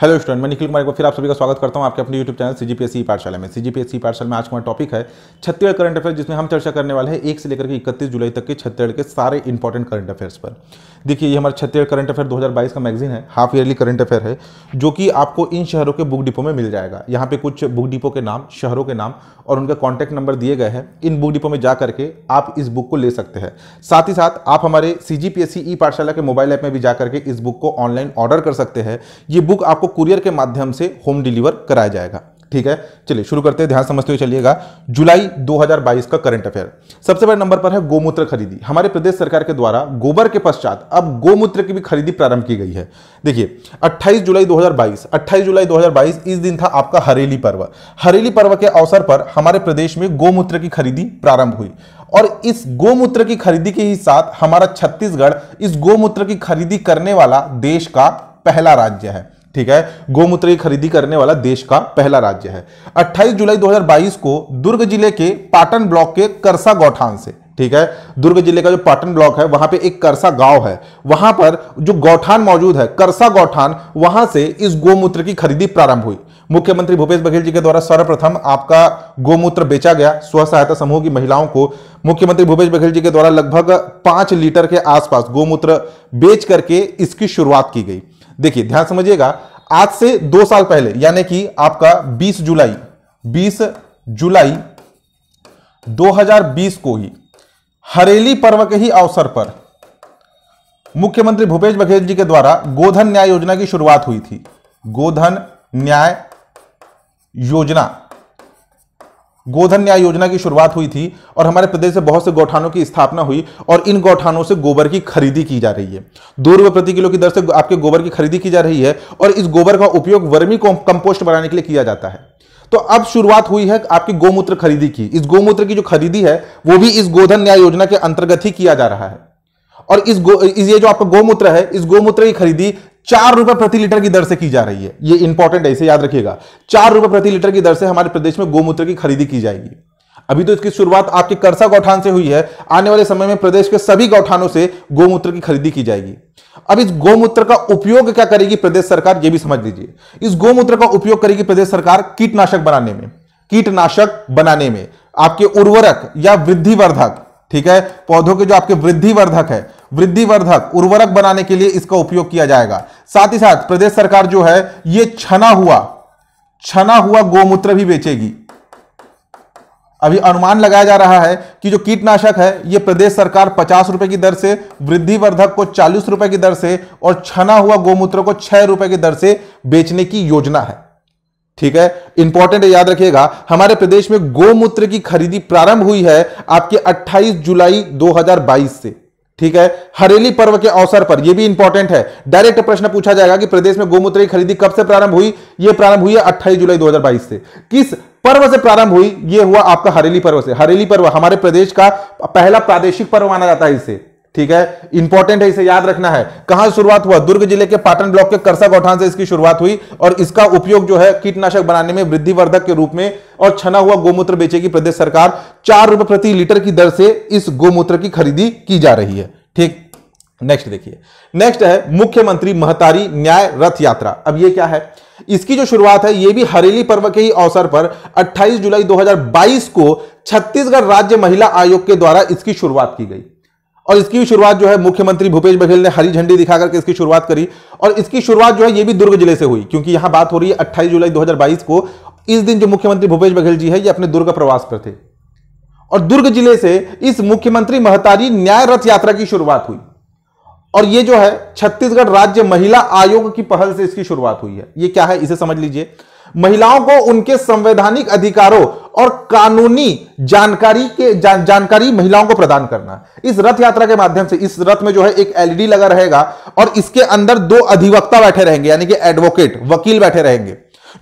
hello student मैं निखिल कुमार एक बार फिर आप सभी का स्वागत करता हूं आपके अपने YouTube channel C G P Pathshala में सी जी पी पाठशाला में आज हमारा टॉपिक है छत्तीसगढ़ करंट अफेयर जिसमें हम चर्चा करने वाले हैं एक से लेकर के इकतीस जुलाई तक के छत्तीसगढ़ के सारे इंपॉर्टेंट करंट अफेयर्स पर देखिए ये हमारा छत्तीसगढ़ करंट अफेयर दो का मैगजीन है हाफ ईयरली करंट अफेयर है जो कि आपको इन शहरों के बुक डिपो में मिल जाएगा यहाँ पे कुछ बुक डिपो के नाम शहरों के नाम और उनका कॉन्टैक्ट नंबर दिए गए हैं इन बुक डिपो में जा करके आप इस बुक को ले सकते हैं साथ ही साथ आप हमारे सी जी पी पाठशाला के मोबाइल ऐप में भी जा करके इस बुक को ऑनलाइन ऑर्डर कर सकते हैं ये बुक आप आपको कुरियर के माध्यम से होम डिलीवर कराया जाएगा ठीक है चलिए शुरू करते हैं ध्यान समझते हुए चलिएगा जुलाई 2022 का करंट अफेयर सबसे पहले नंबर पर है गोमूत्र खरीदी हमारे प्रदेश सरकार के द्वारा गोबर के पश्चात अब गोमूत्र की भी खरीदी प्रारंभ की गई है देखिए 28 जुलाई 2022 28 जुलाई 2022 इस दिन था आपका हरेली पर्व हरेली पर्व के अवसर पर हमारे प्रदेश में गोमूत्र की खरीदी प्रारंभ हुई और इस गोमूत्र की खरीदी के ही साथ हमारा छत्तीसगढ़ इस गोमूत्र की खरीदी करने वाला देश का पहला राज्य है ठीक है गोमूत्र की खरीदी करने वाला देश का पहला राज्य है 28 जुलाई 2022 को दुर्ग जिले के पाटन ब्लॉक के करसा गौठान से ठीक है दुर्ग जिले का जो पाटन ब्लॉक है वहां पे एक करसा गांव है वहां पर जो गौठान मौजूद है करसा गौठान वहां से इस गोमूत्र की खरीदी प्रारंभ हुई मुख्यमंत्री भूपेश बघेल जी के द्वारा सर्वप्रथम आपका गोमूत्र बेचा गया स्व सहायता समूह की महिलाओं को मुख्यमंत्री भूपेश बघेल जी के द्वारा लगभग पांच लीटर के आसपास गोमूत्र बेच करके इसकी शुरुआत की गई देखिए ध्यान समझिएगा आज से दो साल पहले यानी कि आपका 20 जुलाई 20 जुलाई 2020 को ही हरेली पर्व के ही अवसर पर मुख्यमंत्री भूपेश बघेल जी के द्वारा गोधन न्याय योजना की शुरुआत हुई थी गोधन न्याय योजना गोधन न्याय योजना की शुरुआत हुई थी और हमारे प्रदेश से बहुत से गौठानों की स्थापना हुई और इन गौठानों से गोबर की खरीदी की जा रही है दो रुपये प्रति किलो की दर से आपके गोबर की खरीदी की जा रही है और इस गोबर का उपयोग वर्मी कंपोस्ट बनाने के लिए किया जाता है तो अब शुरुआत हुई है आपकी गोमूत्र खरीदी की इस गोमूत्र की जो खरीदी है वो भी इस गोधन न्याय योजना के अंतर्गत ही किया जा रहा है और इस गो इस ये जो आपका गोमूत्र है इस गोमूत्र की खरीदी चार रुपए प्रति लीटर की दर से की जा रही है ये इंपॉर्टेंट है इसे याद रखिएगा चार रुपए प्रति लीटर की दर से हमारे प्रदेश में गोमूत्र की खरीदी की जाएगी अभी तो इसकी शुरुआत आपके करसा गौठान से हुई है आने वाले समय में प्रदेश के सभी गौठानों से गोमूत्र की खरीदी की जाएगी अब इस गोमूत्र का उपयोग क्या करेगी प्रदेश सरकार यह भी समझ लीजिए इस गोमूत्र का उपयोग करेगी प्रदेश सरकार कीटनाशक बनाने में कीटनाशक बनाने में आपके उर्वरक या वृद्धिवर्धक ठीक है पौधों के जो आपके वृद्धि वर्धक है वृद्धि वर्धक उर्वरक बनाने के लिए इसका उपयोग किया जाएगा साथ ही साथ प्रदेश सरकार जो है यह छना हुआ छना हुआ गोमूत्र भी बेचेगी अभी अनुमान लगाया जा रहा है कि जो कीटनाशक है यह प्रदेश सरकार पचास रुपए की दर से वृद्धि वर्धक को चालीस रुपए की दर से और छना हुआ गोमूत्र को छह रुपए की दर से बेचने की योजना है ठीक है इंपॉर्टेंट याद रखिएगा हमारे प्रदेश में गोमूत्र की खरीदी प्रारंभ हुई है आपके 28 जुलाई 2022 से ठीक है हरेली पर्व के अवसर पर यह भी इंपॉर्टेंट है डायरेक्ट प्रश्न पूछा जाएगा कि प्रदेश में गोमूत्र की खरीदी कब से प्रारंभ हुई यह प्रारंभ हुई है अट्ठाईस जुलाई दो से किस पर्व से प्रारंभ हुई यह हुआ आपका हरेली पर्व से हरेली पर्व हमारे प्रदेश का पहला प्रादेशिक पर्व माना जाता है इसे ठीक है इंपॉर्टेंट है इसे याद रखना है कहां शुरुआत हुआ दुर्ग जिले के पाटन ब्लॉक के करसा गौठान से इसकी शुरुआत हुई और इसका उपयोग जो है कीटनाशक बनाने में वृद्धिवर्धक के रूप में और छना हुआ गोमूत्र बेचेगी प्रदेश सरकार चार रुपए प्रति लीटर की दर से इस गोमूत्र की खरीदी की जा रही है ठीक नेक्स्ट देखिए नेक्स्ट है मुख्यमंत्री महतारी न्याय रथ यात्रा अब यह क्या है इसकी जो शुरुआत है यह भी हरेली पर्व के ही अवसर पर 28 जुलाई 2022 को छत्तीसगढ़ राज्य महिला आयोग के द्वारा इसकी शुरुआत की गई और इसकी शुरुआत जो है मुख्यमंत्री भूपेश बघेल ने हरी झंडी दिखाकर के इसकी शुरुआत करी और इसकी शुरुआत जो है ये भी दुर्ग जिले से हुई क्योंकि यहां बात हो रही है अट्ठाईस जुलाई 2022 को इस दिन जो मुख्यमंत्री भूपेश बघेल जी है ये अपने दुर्ग प्रवास पर थे और दुर्ग जिले से इस मुख्यमंत्री महतारी न्याय रथ यात्रा की शुरुआत हुई और ये जो है छत्तीसगढ़ राज्य महिला आयोग की पहल से इसकी शुरुआत हुई है ये क्या है इसे समझ लीजिए महिलाओं को उनके संवैधानिक अधिकारों और कानूनी जानकारी के जा, जानकारी महिलाओं को प्रदान करना इस रथ यात्रा के माध्यम से इस रथ में जो है एक एलईडी e लगा रहेगा और इसके अंदर दो अधिवक्ता बैठे रहेंगे यानी कि एडवोकेट वकील बैठे रहेंगे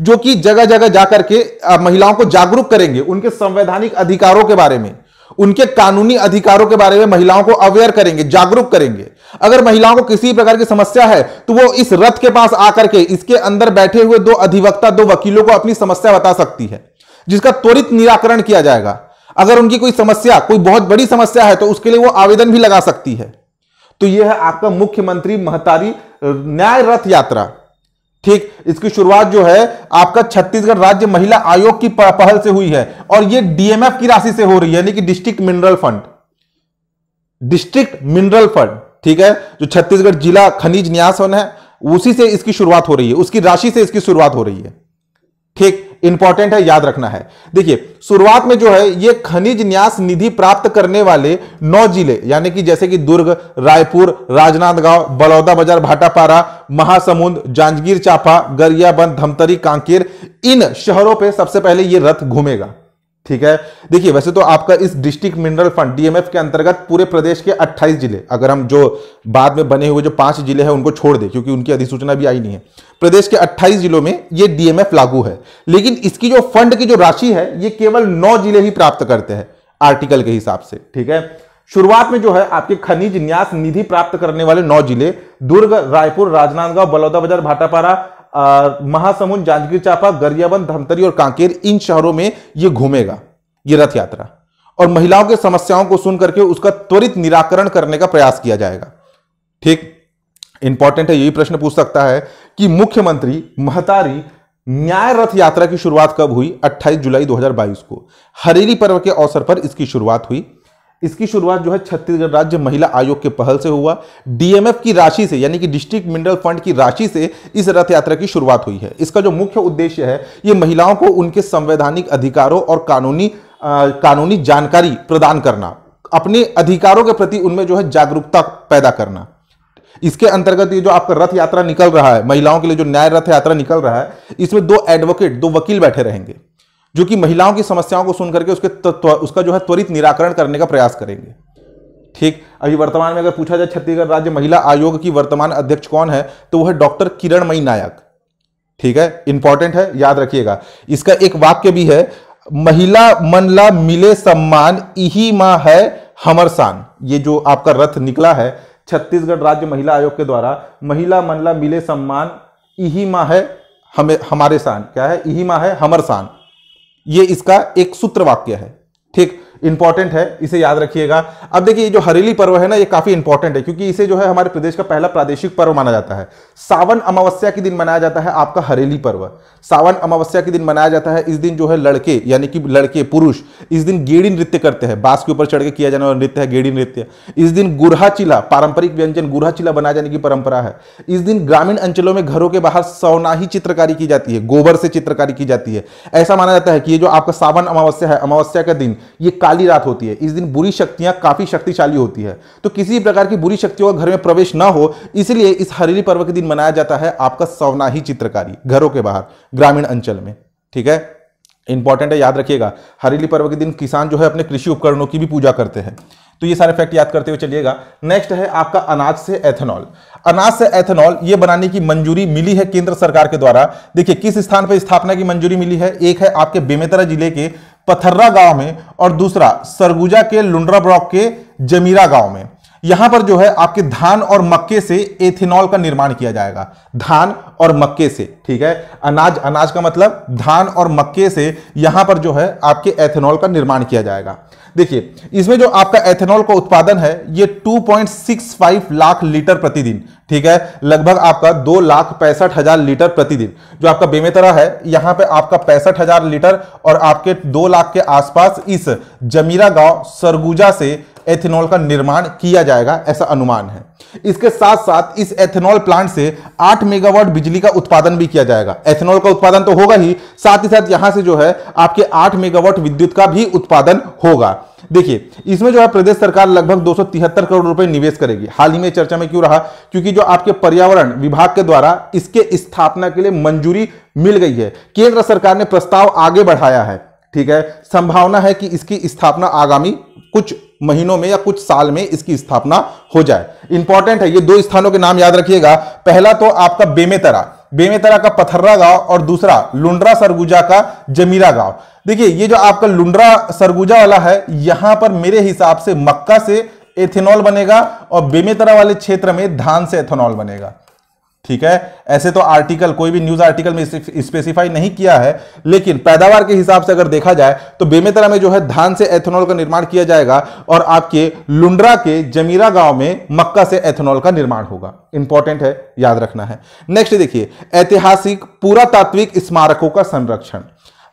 जो कि जगह जगह जाकर के महिलाओं को जागरूक करेंगे उनके संवैधानिक अधिकारों के बारे में उनके कानूनी अधिकारों के बारे में महिलाओं को अवेयर करेंगे जागरूक करेंगे अगर महिलाओं को किसी प्रकार की समस्या है तो वो इस रथ के पास आकर के इसके अंदर बैठे हुए दो अधिवक्ता दो वकीलों को अपनी समस्या बता सकती है जिसका त्वरित निराकरण किया जाएगा अगर उनकी कोई समस्या कोई बहुत बड़ी समस्या है तो उसके लिए वो आवेदन भी लगा सकती है तो यह है आपका मुख्यमंत्री महतारी न्याय रथ यात्रा ठीक इसकी शुरुआत जो है आपका छत्तीसगढ़ राज्य महिला आयोग की पहल से हुई है और यह डीएमएफ की राशि से हो रही है यानी कि district mineral fund district mineral fund ठीक है जो छत्तीसगढ़ जिला खनिज न्यास है उसी से इसकी शुरुआत हो रही है उसकी राशि से इसकी शुरुआत हो रही है ठीक इंपॉर्टेंट है याद रखना है देखिए शुरुआत में जो है ये खनिज न्यास निधि प्राप्त करने वाले नौ जिले यानी कि जैसे कि दुर्ग रायपुर राजनांदगांव बलौदा बाजार भाटापारा महासमुंद जांजगीर चापा गरियाबंद धमतरी कांकेर इन शहरों पे सबसे पहले ये रथ घूमेगा ठीक है देखिए वैसे तो आपका इस डिस्ट्रिक्ट मिनरल फंड डीएमएफ के अंतर्गत पूरे प्रदेश के 28 जिले अगर हम जो बाद में बने हुए जो पांच जिले हैं उनको छोड़ दें क्योंकि उनकी अधिसूचना भी आई नहीं है प्रदेश के 28 जिलों में ये डीएमएफ लागू है लेकिन इसकी जो फंड की जो राशि है ये केवल 9 जिले ही प्राप्त करते हैं आर्टिकल के हिसाब से ठीक है शुरुआत में जो है आपके खनिज न्यास निधि प्राप्त करने वाले नौ जिले दुर्ग रायपुर राजनांदगांव बलौदाबाजार भाटापारा महासमुंद जांजगीर चांपा गरियाबंद धमतरी और कांकेर इन शहरों में ये घूमेगा ये रथ यात्रा और महिलाओं की समस्याओं को सुन करके उसका त्वरित निराकरण करने का प्रयास किया जाएगा ठीक इंपॉर्टेंट है यही प्रश्न पूछ सकता है कि मुख्यमंत्री महतारी न्याय रथ यात्रा की शुरुआत कब हुई 28 जुलाई 2022 को हरेली पर्व के अवसर पर इसकी शुरुआत हुई इसकी शुरुआत जो है छत्तीसगढ़ राज्य महिला आयोग के पहल से हुआ डीएमएफ की राशि से यानी कि डिस्ट्रिक्ट मिनरल फंड की राशि से इस रथ यात्रा की शुरुआत हुई है इसका जो मुख्य उद्देश्य है ये महिलाओं को उनके संवैधानिक अधिकारों और कानूनी आ, कानूनी जानकारी प्रदान करना अपने अधिकारों के प्रति उनमें जो है जागरूकता पैदा करना इसके अंतर्गत ये जो आपका रथ यात्रा निकल रहा है महिलाओं के लिए जो न्याय रथ यात्रा निकल रहा है इसमें दो एडवोकेट दो वकील बैठे रहेंगे जो कि महिलाओं की समस्याओं को सुनकर के उसके उसका जो है त्वरित निराकरण करने का प्रयास करेंगे ठीक अभी वर्तमान में अगर पूछा जाए छत्तीसगढ़ राज्य महिला आयोग की वर्तमान अध्यक्ष कौन है तो वह है डॉक्टर किरणमयी नायक ठीक है इंपॉर्टेंट है याद रखिएगा इसका एक वाक्य भी है महिला मनला मिले सम्मान इही माँ है हमर ये जो आपका रथ निकला है छत्तीसगढ़ राज्य महिला आयोग के द्वारा महिला मनला मिले सम्मान इही माँ है हमें हमारे शान क्या है इही माँ है हमर शान ये इसका एक सूत्र वाक्य है ठीक इंपॉर्टेंट है इसे याद रखिएगा अब देखिए जो हरेली पर्व है ना ये काफी इंपॉर्टेंट है क्योंकि इसे जो है हमारे प्रदेश का पहला प्रादेशिक पर्व माना जाता है सावन अमावस्या के दिन मनाया जाता है आपका हरेली पर्व सावन अमावस्या के दिन मनाया जाता है इस दिन जो है लड़के यानी कि लड़के पुरुष इस दिन गेड़ी नृत्य करते हैं बांस के ऊपर चढ़ के किया जाने वाला नृत्य है गेड़ी नृत्य इस दिन गुरहा चिला पारंपरिक व्यंजन गुरहा चिला बनाए जाने की परंपरा है इस दिन ग्रामीण अंचलों में घरों के बाहर सौनाही चित्रकारी की जाती है गोबर से चित्रकारी की जाती है ऐसा माना जाता है कि ये जो आपका सावन अमावस्या है अमावस्या का दिन ये काली रात होती है इस दिन बुरी शक्तियां काफी शक्तिशाली होती है तो किसी भी प्रकार की बुरी शक्तियों का घर में प्रवेश ना हो इसलिए इस हरेली पर्व के दिन मनाया जाता है आपका ही चित्रकारी घरों के बाहर ग्रामीण अंचल में ठीक है इंपॉर्टेंट है याद रखिएगा हरेली पर्व के दिन किसान जो है अपने कृषि उपकरणों की भी पूजा करते हैं तो ये सारे फैक्ट याद करते हुए चलिएगा नेक्स्ट है आपका अनाज से एथेनॉल अनाज से एथेनॉल ये बनाने की मंजूरी मिली है केंद्र सरकार के द्वारा देखिए किस स्थान पर स्थापना की मंजूरी मिली है एक है आपके बेमेतरा जिले के पथर्रा गांव में और दूसरा सरगुजा के लुंड्रा ब्लॉक के जमीरा गांव में यहां पर जो है आपके धान और मक्के से एथेनॉल का निर्माण किया जाएगा धान और मक्के से ठीक है अनाज अनाज का मतलब धान और मक्के से यहां पर जो है आपके एथेनॉल का निर्माण किया जाएगा देखिए इसमें जो आपका एथेनॉल का उत्पादन है ये 2.65 लाख लीटर प्रतिदिन ठीक है लगभग आपका दो लाख पैंसठ हजार लीटर प्रतिदिन जो आपका बेमेतरा है यहां पे आपका पैंसठ हजार लीटर और आपके दो लाख के आसपास इस जमीरा गांव सरगुजा से एथेनॉल का निर्माण किया जाएगा ऐसा अनुमान है इसके साथ साथ इस एथेनॉल प्लांट से 8 मेगावाट बिजली का उत्पादन भी किया जाएगा एथेनॉल का उत्पादन तो होगा ही साथ ही साथ यहां से जो है आपके 8 मेगावाट विद्युत का भी उत्पादन होगा देखिए इसमें जो है प्रदेश सरकार लगभग दो करोड़ रुपए निवेश करेगी हाल ही में चर्चा में क्यों रहा क्योंकि जो आपके पर्यावरण विभाग के द्वारा इसके स्थापना के लिए मंजूरी मिल गई है केंद्र सरकार ने प्रस्ताव आगे बढ़ाया है ठीक है संभावना है कि इसकी स्थापना आगामी कुछ महीनों में या कुछ साल में इसकी स्थापना हो जाए इंपॉर्टेंट है ये दो स्थानों के नाम याद रखिएगा पहला तो आपका बेमेतरा बेमेतरा का पथर्रा गांव और दूसरा लुंड्रा सरगुजा का जमीरा गांव देखिए ये जो आपका लुंड्रा सरगुजा वाला है यहां पर मेरे हिसाब से मक्का से एथेनॉल बनेगा और बेमेतरा वाले क्षेत्र में धान से एथेनॉल बनेगा ठीक है ऐसे तो आर्टिकल कोई भी न्यूज आर्टिकल में स्पेसिफाई नहीं किया है लेकिन पैदावार के हिसाब से अगर देखा जाए तो बेमेतरा में जो है धान से एथेनॉल का निर्माण किया जाएगा और आपके लुंड्रा के जमीरा गांव में मक्का से एथेनॉल का निर्माण होगा इंपॉर्टेंट है याद रखना है नेक्स्ट देखिए ऐतिहासिक पुरातात्विक स्मारकों का संरक्षण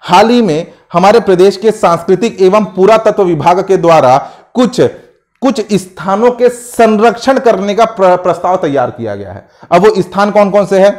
हाल ही में हमारे प्रदेश के सांस्कृतिक एवं पुरातत्व विभाग के द्वारा कुछ कुछ स्थानों के संरक्षण करने का प्रस्ताव तैयार किया गया है अब वो स्थान कौन कौन से है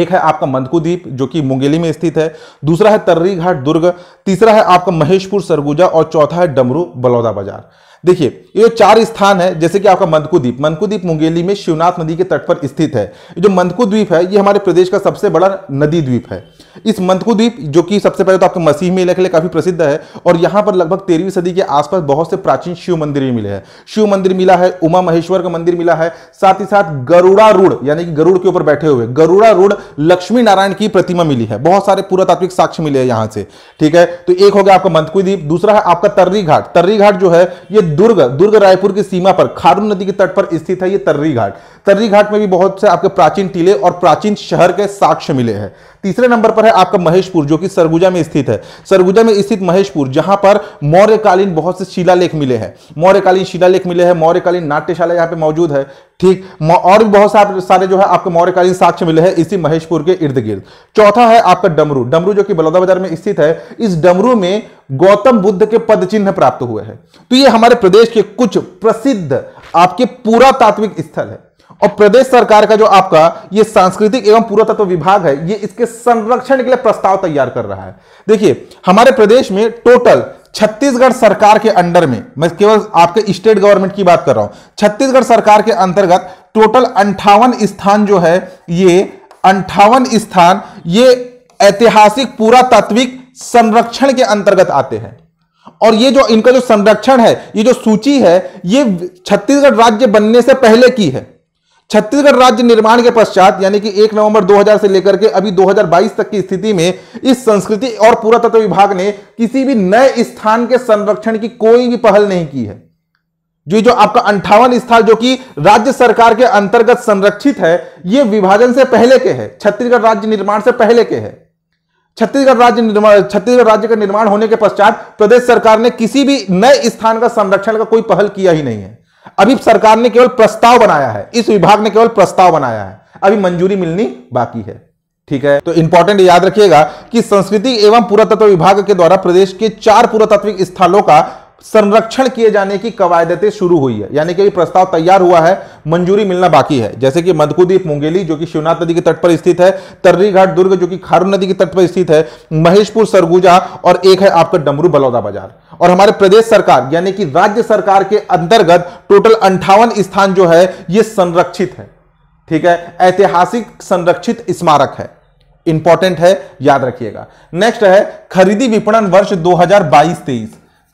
एक है आपका मंदकुदीप जो कि मुंगेली में स्थित है दूसरा है तर्री घाट दुर्ग तीसरा है आपका महेशपुर सरगुजा और चौथा है डमरू बलौदा बाजार देखिए ये चार स्थान है जैसे कि आपका मंदकुदीप मंदकुदीप मुंगेली में शिवनाथ नदी के तट पर स्थित है जो मंदकुद्वीप है ये हमारे प्रदेश का सबसे बड़ा नदी द्वीप है इस मंथकुद्वीप द्वीप जो कि सबसे पहले तो आपके मसीह में के लिए काफ़ी प्रसिद्ध है और यहां पर लगभग तेरहवीं सदी के आसपास बहुत से प्राचीन शिव मंदिर भी मिले हैं शिव मंदिर मिला है उमा महेश्वर का मंदिर मिला है साथ ही साथ रूढ़ यानी कि गरुड़ के ऊपर बैठे हुए गरुड़ा रूढ़ लक्ष्मी नारायण की प्रतिमा मिली है बहुत सारे पुरातात्विक साक्ष्य मिले हैं यहाँ से ठीक है तो एक हो गया आपका मंथकुद्वीप द्वीप दूसरा है आपका तर्री घाट तर्री घाट जो है ये दुर्ग दुर्ग रायपुर की सीमा पर खारून नदी के तट पर स्थित है ये तर्री घाट तर्री घाट में भी बहुत से आपके प्राचीन टीले और प्राचीन शहर के साक्ष्य मिले हैं तीसरे नंबर पर है आपका महेशपुर जो कि सरगुजा में स्थित है सरगुजा में स्थित महेशपुर जहां पर मौर्यकालीन बहुत से शिलालेख मिले हैं मौर्यकालीन शिलालेख मिले हैं मौर्यकालीन नाट्यशाला यहाँ पे मौजूद है ठीक और भी बहुत सारे सारे जो है आपके मौर्यकालीन साक्ष्य मिले हैं इसी महेशपुर के इर्द गिर्द चौथा है आपका डमरू डमरू जो कि बलौदा बाजार में स्थित है इस डमरू में गौतम बुद्ध के पद चिन्ह प्राप्त हुए हैं तो ये हमारे प्रदेश के कुछ प्रसिद्ध आपके पुरातात्विक स्थल है और प्रदेश सरकार का जो आपका ये सांस्कृतिक एवं पुरातत्व विभाग है ये इसके संरक्षण के लिए प्रस्ताव तैयार कर रहा है देखिए हमारे प्रदेश में टोटल छत्तीसगढ़ सरकार के अंडर में मैं केवल आपके स्टेट गवर्नमेंट की बात कर रहा हूं छत्तीसगढ़ सरकार के अंतर्गत टोटल अंठावन स्थान जो है ये अंठावन स्थान ये ऐतिहासिक पुरातात्विक संरक्षण के अंतर्गत आते हैं और ये जो इनका जो संरक्षण है ये जो सूची है ये छत्तीसगढ़ राज्य बनने से पहले की है छत्तीसगढ़ राज्य निर्माण के पश्चात यानी कि 1 नवंबर 2000 से लेकर के अभी 2022 तक की स्थिति में इस संस्कृति और पुरातत्व विभाग ने किसी भी नए स्थान के संरक्षण की कोई भी पहल नहीं की है जो जो आपका अंठावन स्थान जो कि राज्य सरकार के अंतर्गत संरक्षित है ये विभाजन से पहले के है छत्तीसगढ़ राज्य निर्माण से पहले के है छत्तीसगढ़ राज्य निर्माण छत्तीसगढ़ राज्य का निर्माण होने के पश्चात प्रदेश सरकार ने किसी भी नए स्थान का संरक्षण का कोई पहल किया ही नहीं है अभी सरकार ने केवल प्रस्ताव बनाया है इस विभाग ने केवल प्रस्ताव बनाया है अभी मंजूरी मिलनी बाकी है ठीक है तो इंपॉर्टेंट याद रखिएगा कि संस्कृति एवं पुरातत्व विभाग के द्वारा प्रदेश के चार पुरातात्विक स्थलों का संरक्षण किए जाने की कवायदतें शुरू हुई है यानी कि प्रस्ताव तैयार हुआ है मंजूरी मिलना बाकी है जैसे कि मधकुदीप मुंगेली जो कि शिवनाथ नदी के तट पर स्थित है तर्री घाट दुर्ग जो कि खारून नदी के तट पर स्थित है महेशपुर सरगुजा और एक है आपका डमरू बलौदा बाजार और हमारे प्रदेश सरकार यानी कि राज्य सरकार के अंतर्गत टोटल अंठावन स्थान जो है यह संरक्षित है ठीक है ऐतिहासिक संरक्षित स्मारक है इंपॉर्टेंट है याद रखिएगा नेक्स्ट है खरीदी विपणन वर्ष 2022 हजार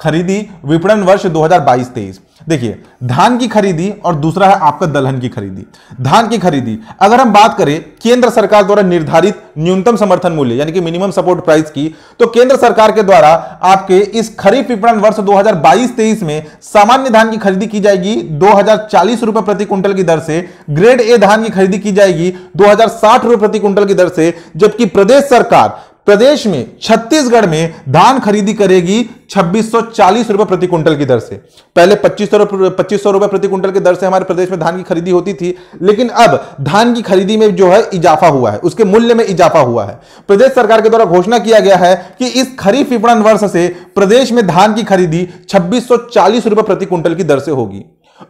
खरीदी विपणन वर्ष 2022-23 देखिए धान की खरीदी और दूसरा है आपका दलहन की खरीदी धान की खरीदी अगर हम बात करें केंद्र सरकार द्वारा निर्धारित न्यूनतम समर्थन मूल्य यानी कि मिनिमम सपोर्ट प्राइस की तो केंद्र सरकार के द्वारा आपके इस खरीफ विपणन वर्ष 2022-23 में सामान्य धान की खरीदी की जाएगी दो रुपए प्रति क्विंटल की दर से ग्रेड ए धान की खरीदी की जाएगी दो रुपए प्रति क्विंटल की दर से जबकि प्रदेश सरकार प्रदेश में छत्तीसगढ़ में धान खरीदी करेगी छब्बीस रुपए प्रति क्विंटल की दर से पहले पच्चीस पच्चीस रुपए प्रति क्विंटल की दर से हमारे प्रदेश में धान की खरीदी होती थी लेकिन अब धान की खरीदी में जो है इजाफा हुआ है उसके मूल्य में इजाफा हुआ है प्रदेश सरकार के द्वारा घोषणा किया गया है कि इस खरीफ विपणन वर्ष से प्रदेश में धान की खरीदी छब्बीस रुपए प्रति क्विंटल की दर से होगी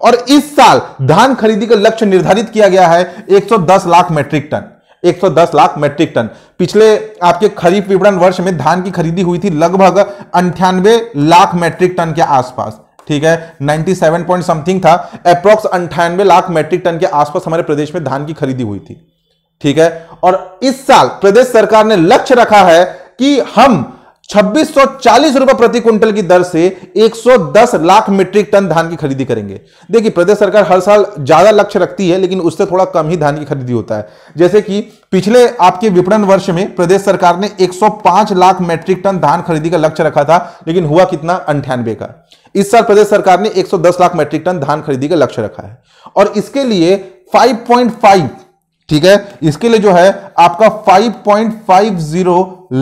और इस साल धान खरीदी का लक्ष्य निर्धारित किया गया है एक lakh metric ton 110 lakh metric ton पिछले आपके खरीफ विपणन वर्ष में धान की खरीदी हुई थी लगभग अंठानवे लाख मेट्रिक टन के आसपास ठीक है 97 पॉइंट समथिंग था अप्रोक्स अंठानवे लाख मेट्रिक टन के आसपास हमारे प्रदेश में धान की खरीदी हुई थी ठीक है और इस साल प्रदेश सरकार ने लक्ष्य रखा है कि हम छब्बीस सौ चालीस रुपए प्रति क्विंटल की दर से 110 लाख मीट्रिक टन धान की खरीदी करेंगे देखिए प्रदेश सरकार हर साल ज्यादा लक्ष्य रखती है लेकिन उससे थोड़ा कम ही धान की खरीदी होता है जैसे कि पिछले आपके विपणन वर्ष में प्रदेश सरकार ने 105 लाख मेट्रिक टन धान खरीदी का लक्ष्य रखा था लेकिन हुआ कितना अंठानवे का इस साल प्रदेश सरकार ने एक लाख मेट्रिक टन धान खरीदी का लक्ष्य रखा है और इसके लिए फाइव ठीक है इसके लिए जो है आपका फाइव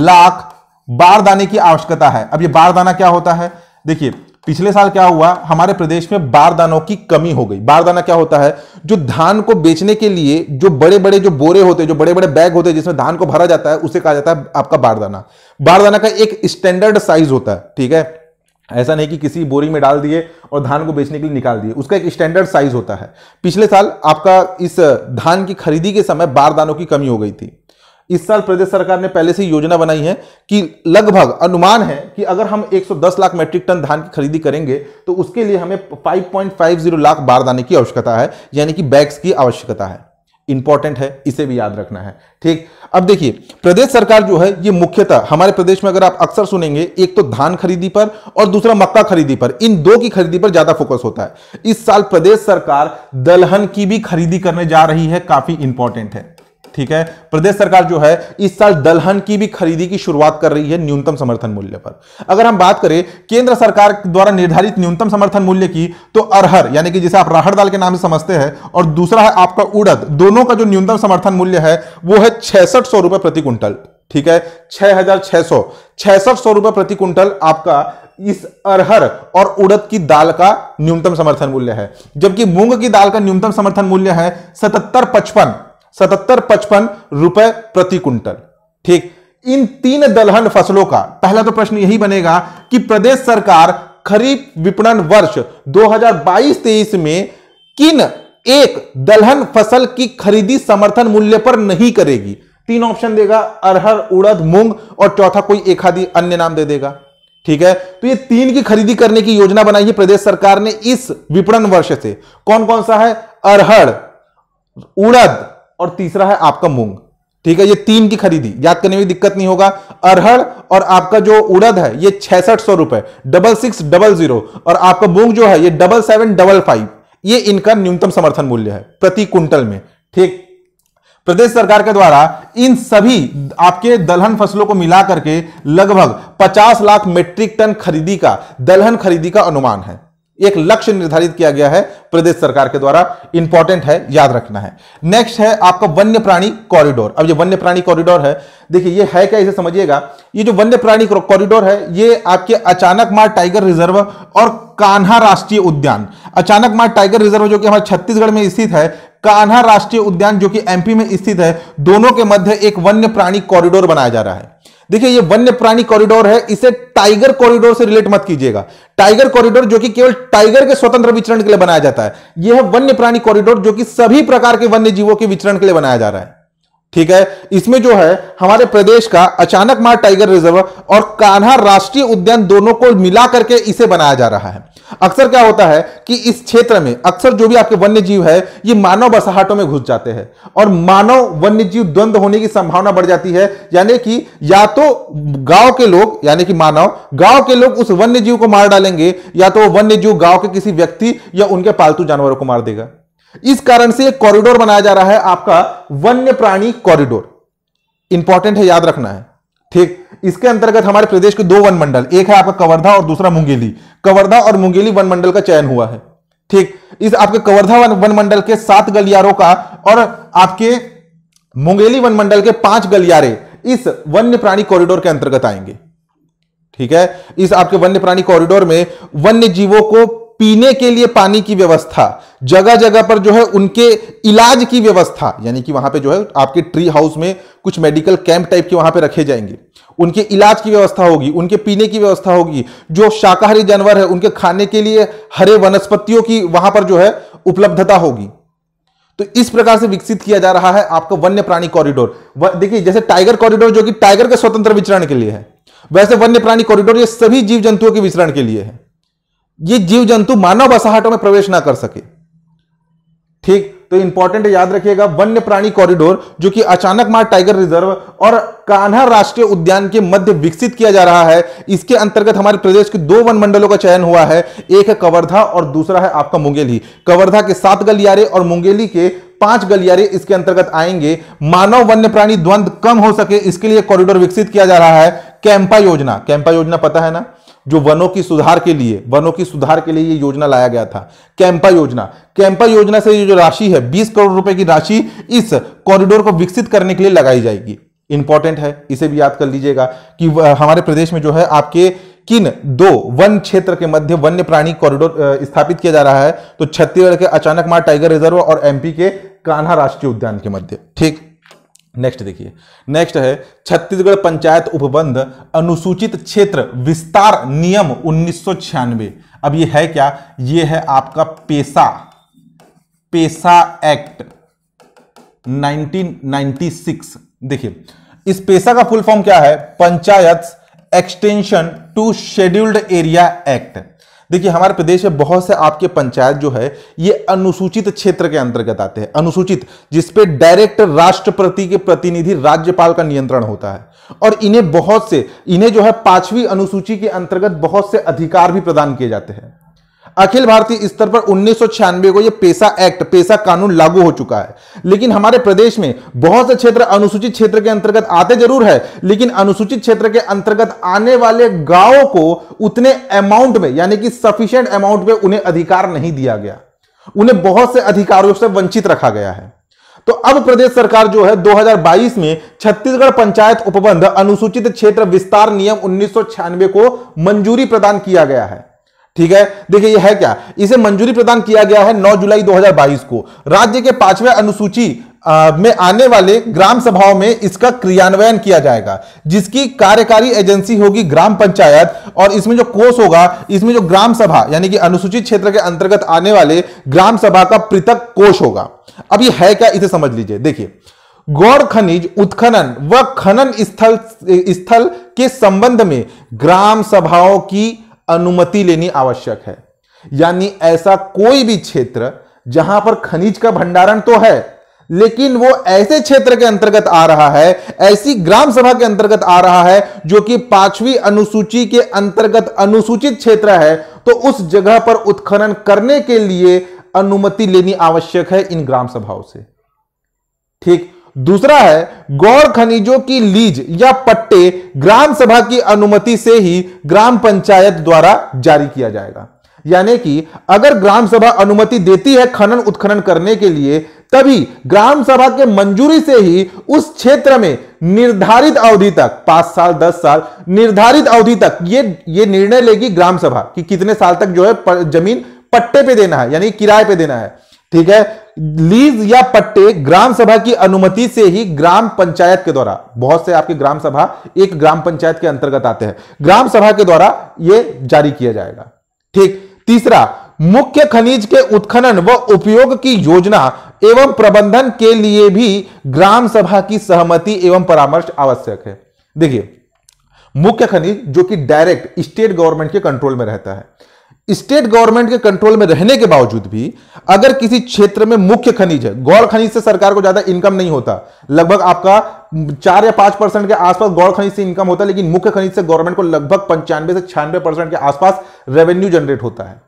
लाख बारदाने की आवश्यकता है अब ये बारदाना क्या होता है देखिए पिछले साल क्या हुआ हमारे प्रदेश में बारदानों की कमी हो गई बारदाना क्या होता है जो धान को बेचने के लिए जो बड़े बड़े जो बोरे होते हैं जो बड़े बड़े बैग होते हैं जिसमें धान को भरा जाता है उसे कहा जाता है आपका बारदाना बारदाना का एक स्टैंडर्ड साइज होता है ठीक है ऐसा नहीं कि किसी बोरी में डाल दिए और धान को बेचने के लिए निकाल दिए उसका एक स्टैंडर्ड साइज होता है पिछले साल आपका इस धान की खरीदी के समय बारदानों की कमी हो गई थी इस साल प्रदेश सरकार ने पहले से योजना बनाई है कि लगभग अनुमान है कि अगर हम 110 लाख मेट्रिक टन धान की खरीदी करेंगे तो उसके लिए हमें 5.50 लाख बारदाने की आवश्यकता है यानी कि बैग्स की आवश्यकता है इंपॉर्टेंट है इसे भी याद रखना है ठीक अब देखिए प्रदेश सरकार जो है ये मुख्यतः हमारे प्रदेश में अगर आप अक्सर सुनेंगे एक तो धान खरीदी पर और दूसरा मक्का खरीदी पर इन दो की खरीदी पर ज्यादा फोकस होता है इस साल प्रदेश सरकार दलहन की भी खरीदी करने जा रही है काफी इंपॉर्टेंट है ठीक है प्रदेश सरकार जो है इस साल दलहन की भी खरीदी की शुरुआत कर रही है न्यूनतम समर्थन मूल्य पर अगर हम बात करें केंद्र सरकार द्वारा निर्धारित न्यूनतम समर्थन मूल्य की तो अरहर यानी कि जिसे आप राहड़ दाल के नाम से समझते हैं और दूसरा है आपका उड़द दोनों का जो न्यूनतम समर्थन मूल्य है वो है छसठ सौ रुपए प्रति क्विंटल ठीक है छह हजार छह सौ छसठ सौ रुपए प्रति क्विंटल आपका इस अरहर और उड़द की दाल का न्यूनतम समर्थन मूल्य है जबकि मूंग की दाल का न्यूनतम समर्थन मूल्य है सतहत्तर पचपन सतहत्तर पचपन रुपए प्रति क्विंटल ठीक इन तीन दलहन फसलों का पहला तो प्रश्न यही बनेगा कि प्रदेश सरकार खरीफ विपणन वर्ष 2022-23 में किन एक दलहन फसल की खरीदी समर्थन मूल्य पर नहीं करेगी तीन ऑप्शन देगा अरहर उड़द मूंग और चौथा कोई एक आदि अन्य नाम दे देगा ठीक है तो ये तीन की खरीदी करने की योजना बनाई है प्रदेश सरकार ने इस विपणन वर्ष से कौन कौन सा है अरहर उड़द और तीसरा है आपका मूंग ठीक है ये तीन की खरीदी याद करने में दिक्कत नहीं होगा अरहड़ और आपका जो उड़द है ये छसठ सौ रुपए डबल सिक्स डबल जीरो और आपका मूंग जो है ये डबल सेवन डबल फाइव ये इनका न्यूनतम समर्थन मूल्य है प्रति क्विंटल में ठीक प्रदेश सरकार के द्वारा इन सभी आपके दलहन फसलों को मिला करके लगभग 50 लाख मेट्रिक टन खरीदी का दलहन खरीदी का अनुमान है एक लक्ष्य निर्धारित किया गया है प्रदेश सरकार के द्वारा इंपॉर्टेंट है याद रखना है नेक्स्ट है आपका वन्य प्राणी कॉरिडोर अब ये वन्य प्राणी कॉरिडोर है देखिए ये है क्या इसे समझिएगा ये जो वन्य प्राणी कॉरिडोर है ये आपके अचानक मार टाइगर रिजर्व और कान्हा राष्ट्रीय उद्यान अचानक मार टाइगर रिजर्व जो कि हमारे छत्तीसगढ़ में स्थित है कान्हा राष्ट्रीय उद्यान जो कि एमपी में स्थित है दोनों के मध्य एक वन्य प्राणी कॉरिडोर बनाया जा रहा है देखिए ये वन्य प्राणी कॉरिडोर है इसे टाइगर कॉरिडोर से रिलेट मत कीजिएगा टाइगर कॉरिडोर जो कि केवल टाइगर के स्वतंत्र विचरण के लिए बनाया जाता है यह है वन्य प्राणी कॉरिडोर जो कि सभी प्रकार के वन्य जीवों के विचरण के लिए बनाया जा रहा है ठीक है इसमें जो है हमारे प्रदेश का अचानक मार टाइगर रिजर्व और कान्हा राष्ट्रीय उद्यान दोनों को मिला करके इसे बनाया जा रहा है अक्सर क्या होता है कि इस क्षेत्र में अक्सर जो भी आपके वन्य जीव है ये मानव बसाहटों में घुस जाते हैं और मानव वन्य जीव द्वंद्व होने की संभावना बढ़ जाती है यानी कि या तो गांव के लोग यानी कि मानव गांव के लोग उस वन्य जीव को मार डालेंगे या तो वन्य जीव गांव के किसी व्यक्ति या उनके पालतू जानवरों को मार देगा इस कारण से एक कॉरिडोर बनाया जा रहा है आपका वन्य प्राणी कॉरिडोर इंपॉर्टेंट है याद रखना है ठीक इसके अंतर्गत हमारे प्रदेश के दो वन मंडल एक है आपका कवर्धा और दूसरा मुंगेली कवर्धा और मुंगेली वन मंडल का चयन हुआ है ठीक इस आपके कवर्धा वन, मंडल के सात गलियारों का और आपके मुंगेली वन मंडल के पांच गलियारे इस वन्य प्राणी कॉरिडोर के अंतर्गत आएंगे ठीक है इस आपके वन्य प्राणी कॉरिडोर में वन्य जीवों को पीने के लिए पानी की व्यवस्था जगह जगह पर जो है उनके इलाज की व्यवस्था यानी कि वहां पे जो है आपके ट्री हाउस में कुछ मेडिकल कैंप टाइप के वहां पे रखे जाएंगे उनके इलाज की व्यवस्था होगी उनके पीने की व्यवस्था होगी जो शाकाहारी जानवर है उनके खाने के लिए हरे वनस्पतियों की वहां पर जो है उपलब्धता होगी तो इस प्रकार से विकसित किया जा रहा है आपका वन्य प्राणी कॉरिडोर देखिए जैसे टाइगर कॉरिडोर जो कि टाइगर के स्वतंत्र विचरण के लिए है वैसे वन्य प्राणी कॉरिडोर ये सभी जीव जंतुओं के विचरण के लिए है ये जीव जंतु मानव बसाहटों में प्रवेश ना कर सके ठीक तो इंपॉर्टेंट याद रखिएगा वन्य प्राणी कॉरिडोर जो कि अचानक मार टाइगर रिजर्व और कान्हा राष्ट्रीय उद्यान के मध्य विकसित किया जा रहा है इसके अंतर्गत हमारे प्रदेश के दो वन मंडलों का चयन हुआ है एक है कवर्धा और दूसरा है आपका मुंगेली कवर्धा के सात गलियारे और मुंगेली के पांच गलियारे इसके अंतर्गत आएंगे मानव वन्य प्राणी द्वंद कम हो सके इसके लिए कॉरिडोर विकसित किया जा रहा है कैंपा योजना कैंपा योजना पता है ना जो वनों की सुधार के लिए वनों की सुधार के लिए ये योजना लाया गया था कैंपा योजना कैंपा योजना से ये जो राशि है 20 करोड़ रुपए की राशि इस कॉरिडोर को विकसित करने के लिए लगाई जाएगी इंपॉर्टेंट है इसे भी याद कर लीजिएगा कि हमारे प्रदेश में जो है आपके किन दो वन क्षेत्र के मध्य वन्य प्राणी कॉरिडोर स्थापित किया जा रहा है तो छत्तीसगढ़ के अचानक टाइगर रिजर्व और एमपी के कान्हा राष्ट्रीय उद्यान के मध्य ठीक नेक्स्ट देखिए नेक्स्ट है छत्तीसगढ़ पंचायत उपबंध अनुसूचित क्षेत्र विस्तार नियम उन्नीस अब ये है क्या ये है आपका पेशा पेशा एक्ट 1996 देखिए इस पेशा का फुल फॉर्म क्या है panchayat extension to scheduled area act देखिए हमारे प्रदेश में बहुत से आपके पंचायत जो है ये अनुसूचित क्षेत्र के अंतर्गत आते हैं अनुसूचित जिसपे डायरेक्ट राष्ट्रपति के प्रतिनिधि राज्यपाल का नियंत्रण होता है और इन्हें बहुत से इन्हें जो है पांचवी अनुसूची के अंतर्गत बहुत से अधिकार भी प्रदान किए जाते हैं अखिल भारतीय स्तर पर उन्नीस को यह पेशा एक्ट पेशा कानून लागू हो चुका है लेकिन हमारे प्रदेश में बहुत से क्षेत्र अनुसूचित क्षेत्र के अंतर्गत आते जरूर है लेकिन अनुसूचित क्षेत्र के अंतर्गत आने वाले गांवों को उतने अमाउंट में यानी कि सफिशियंट अमाउंट में उन्हें अधिकार नहीं दिया गया उन्हें बहुत से अधिकारों से वंचित रखा गया है तो अब प्रदेश सरकार जो है 2022 में छत्तीसगढ़ पंचायत उपबंध अनुसूचित क्षेत्र विस्तार नियम उन्नीस को मंजूरी प्रदान किया गया है ठीक है देखिए यह है क्या इसे मंजूरी प्रदान किया गया है 9 जुलाई 2022 को राज्य के पांचवें अनुसूची में आने वाले ग्राम सभाओं में इसका क्रियान्वयन किया जाएगा जिसकी कार्यकारी एजेंसी होगी ग्राम पंचायत और इसमें जो कोष होगा इसमें जो ग्राम सभा यानी कि अनुसूचित क्षेत्र के अंतर्गत आने वाले ग्राम सभा का पृथक कोष होगा अब ये है क्या इसे समझ लीजिए देखिए गौर खनिज उत्खनन व खनन स्थल स्थल के संबंध में ग्राम सभाओं की अनुमति लेनी आवश्यक है यानी ऐसा कोई भी क्षेत्र जहां पर खनिज का भंडारण तो है लेकिन वो ऐसे क्षेत्र के अंतर्गत आ रहा है ऐसी ग्राम सभा के अंतर्गत आ रहा है जो कि पांचवी अनुसूची के अंतर्गत अनुसूचित क्षेत्र है तो उस जगह पर उत्खनन करने के लिए अनुमति लेनी आवश्यक है इन ग्राम सभाओं से ठीक दूसरा है गौर खनिजों की लीज या पट्टे ग्राम सभा की अनुमति से ही ग्राम पंचायत द्वारा जारी किया जाएगा यानी कि अगर ग्राम सभा अनुमति देती है खनन उत्खनन करने के लिए तभी ग्राम सभा के मंजूरी से ही उस क्षेत्र में निर्धारित अवधि तक पांच साल दस साल निर्धारित अवधि तक ये ये निर्णय लेगी ग्राम सभा कि कितने साल तक जो है जमीन पट्टे पे देना है यानी किराए पे देना है ठीक है लीज या पट्टे ग्राम सभा की अनुमति से ही ग्राम पंचायत के द्वारा बहुत से आपके ग्राम सभा एक ग्राम पंचायत के अंतर्गत आते हैं ग्राम सभा के द्वारा यह जारी किया जाएगा ठीक तीसरा मुख्य खनिज के उत्खनन व उपयोग की योजना एवं प्रबंधन के लिए भी ग्राम सभा की सहमति एवं परामर्श आवश्यक है देखिए मुख्य खनिज जो कि डायरेक्ट स्टेट गवर्नमेंट के कंट्रोल में रहता है स्टेट गवर्नमेंट के कंट्रोल में रहने के बावजूद भी अगर किसी क्षेत्र में मुख्य खनिज है गौर खनिज से सरकार को ज्यादा इनकम नहीं होता लगभग आपका चार या पांच परसेंट के आसपास गौर खनिज से इनकम होता है लेकिन मुख्य खनिज से गवर्नमेंट को लगभग पंचानवे से छियानवे परसेंट के आसपास रेवेन्यू जनरेट होता है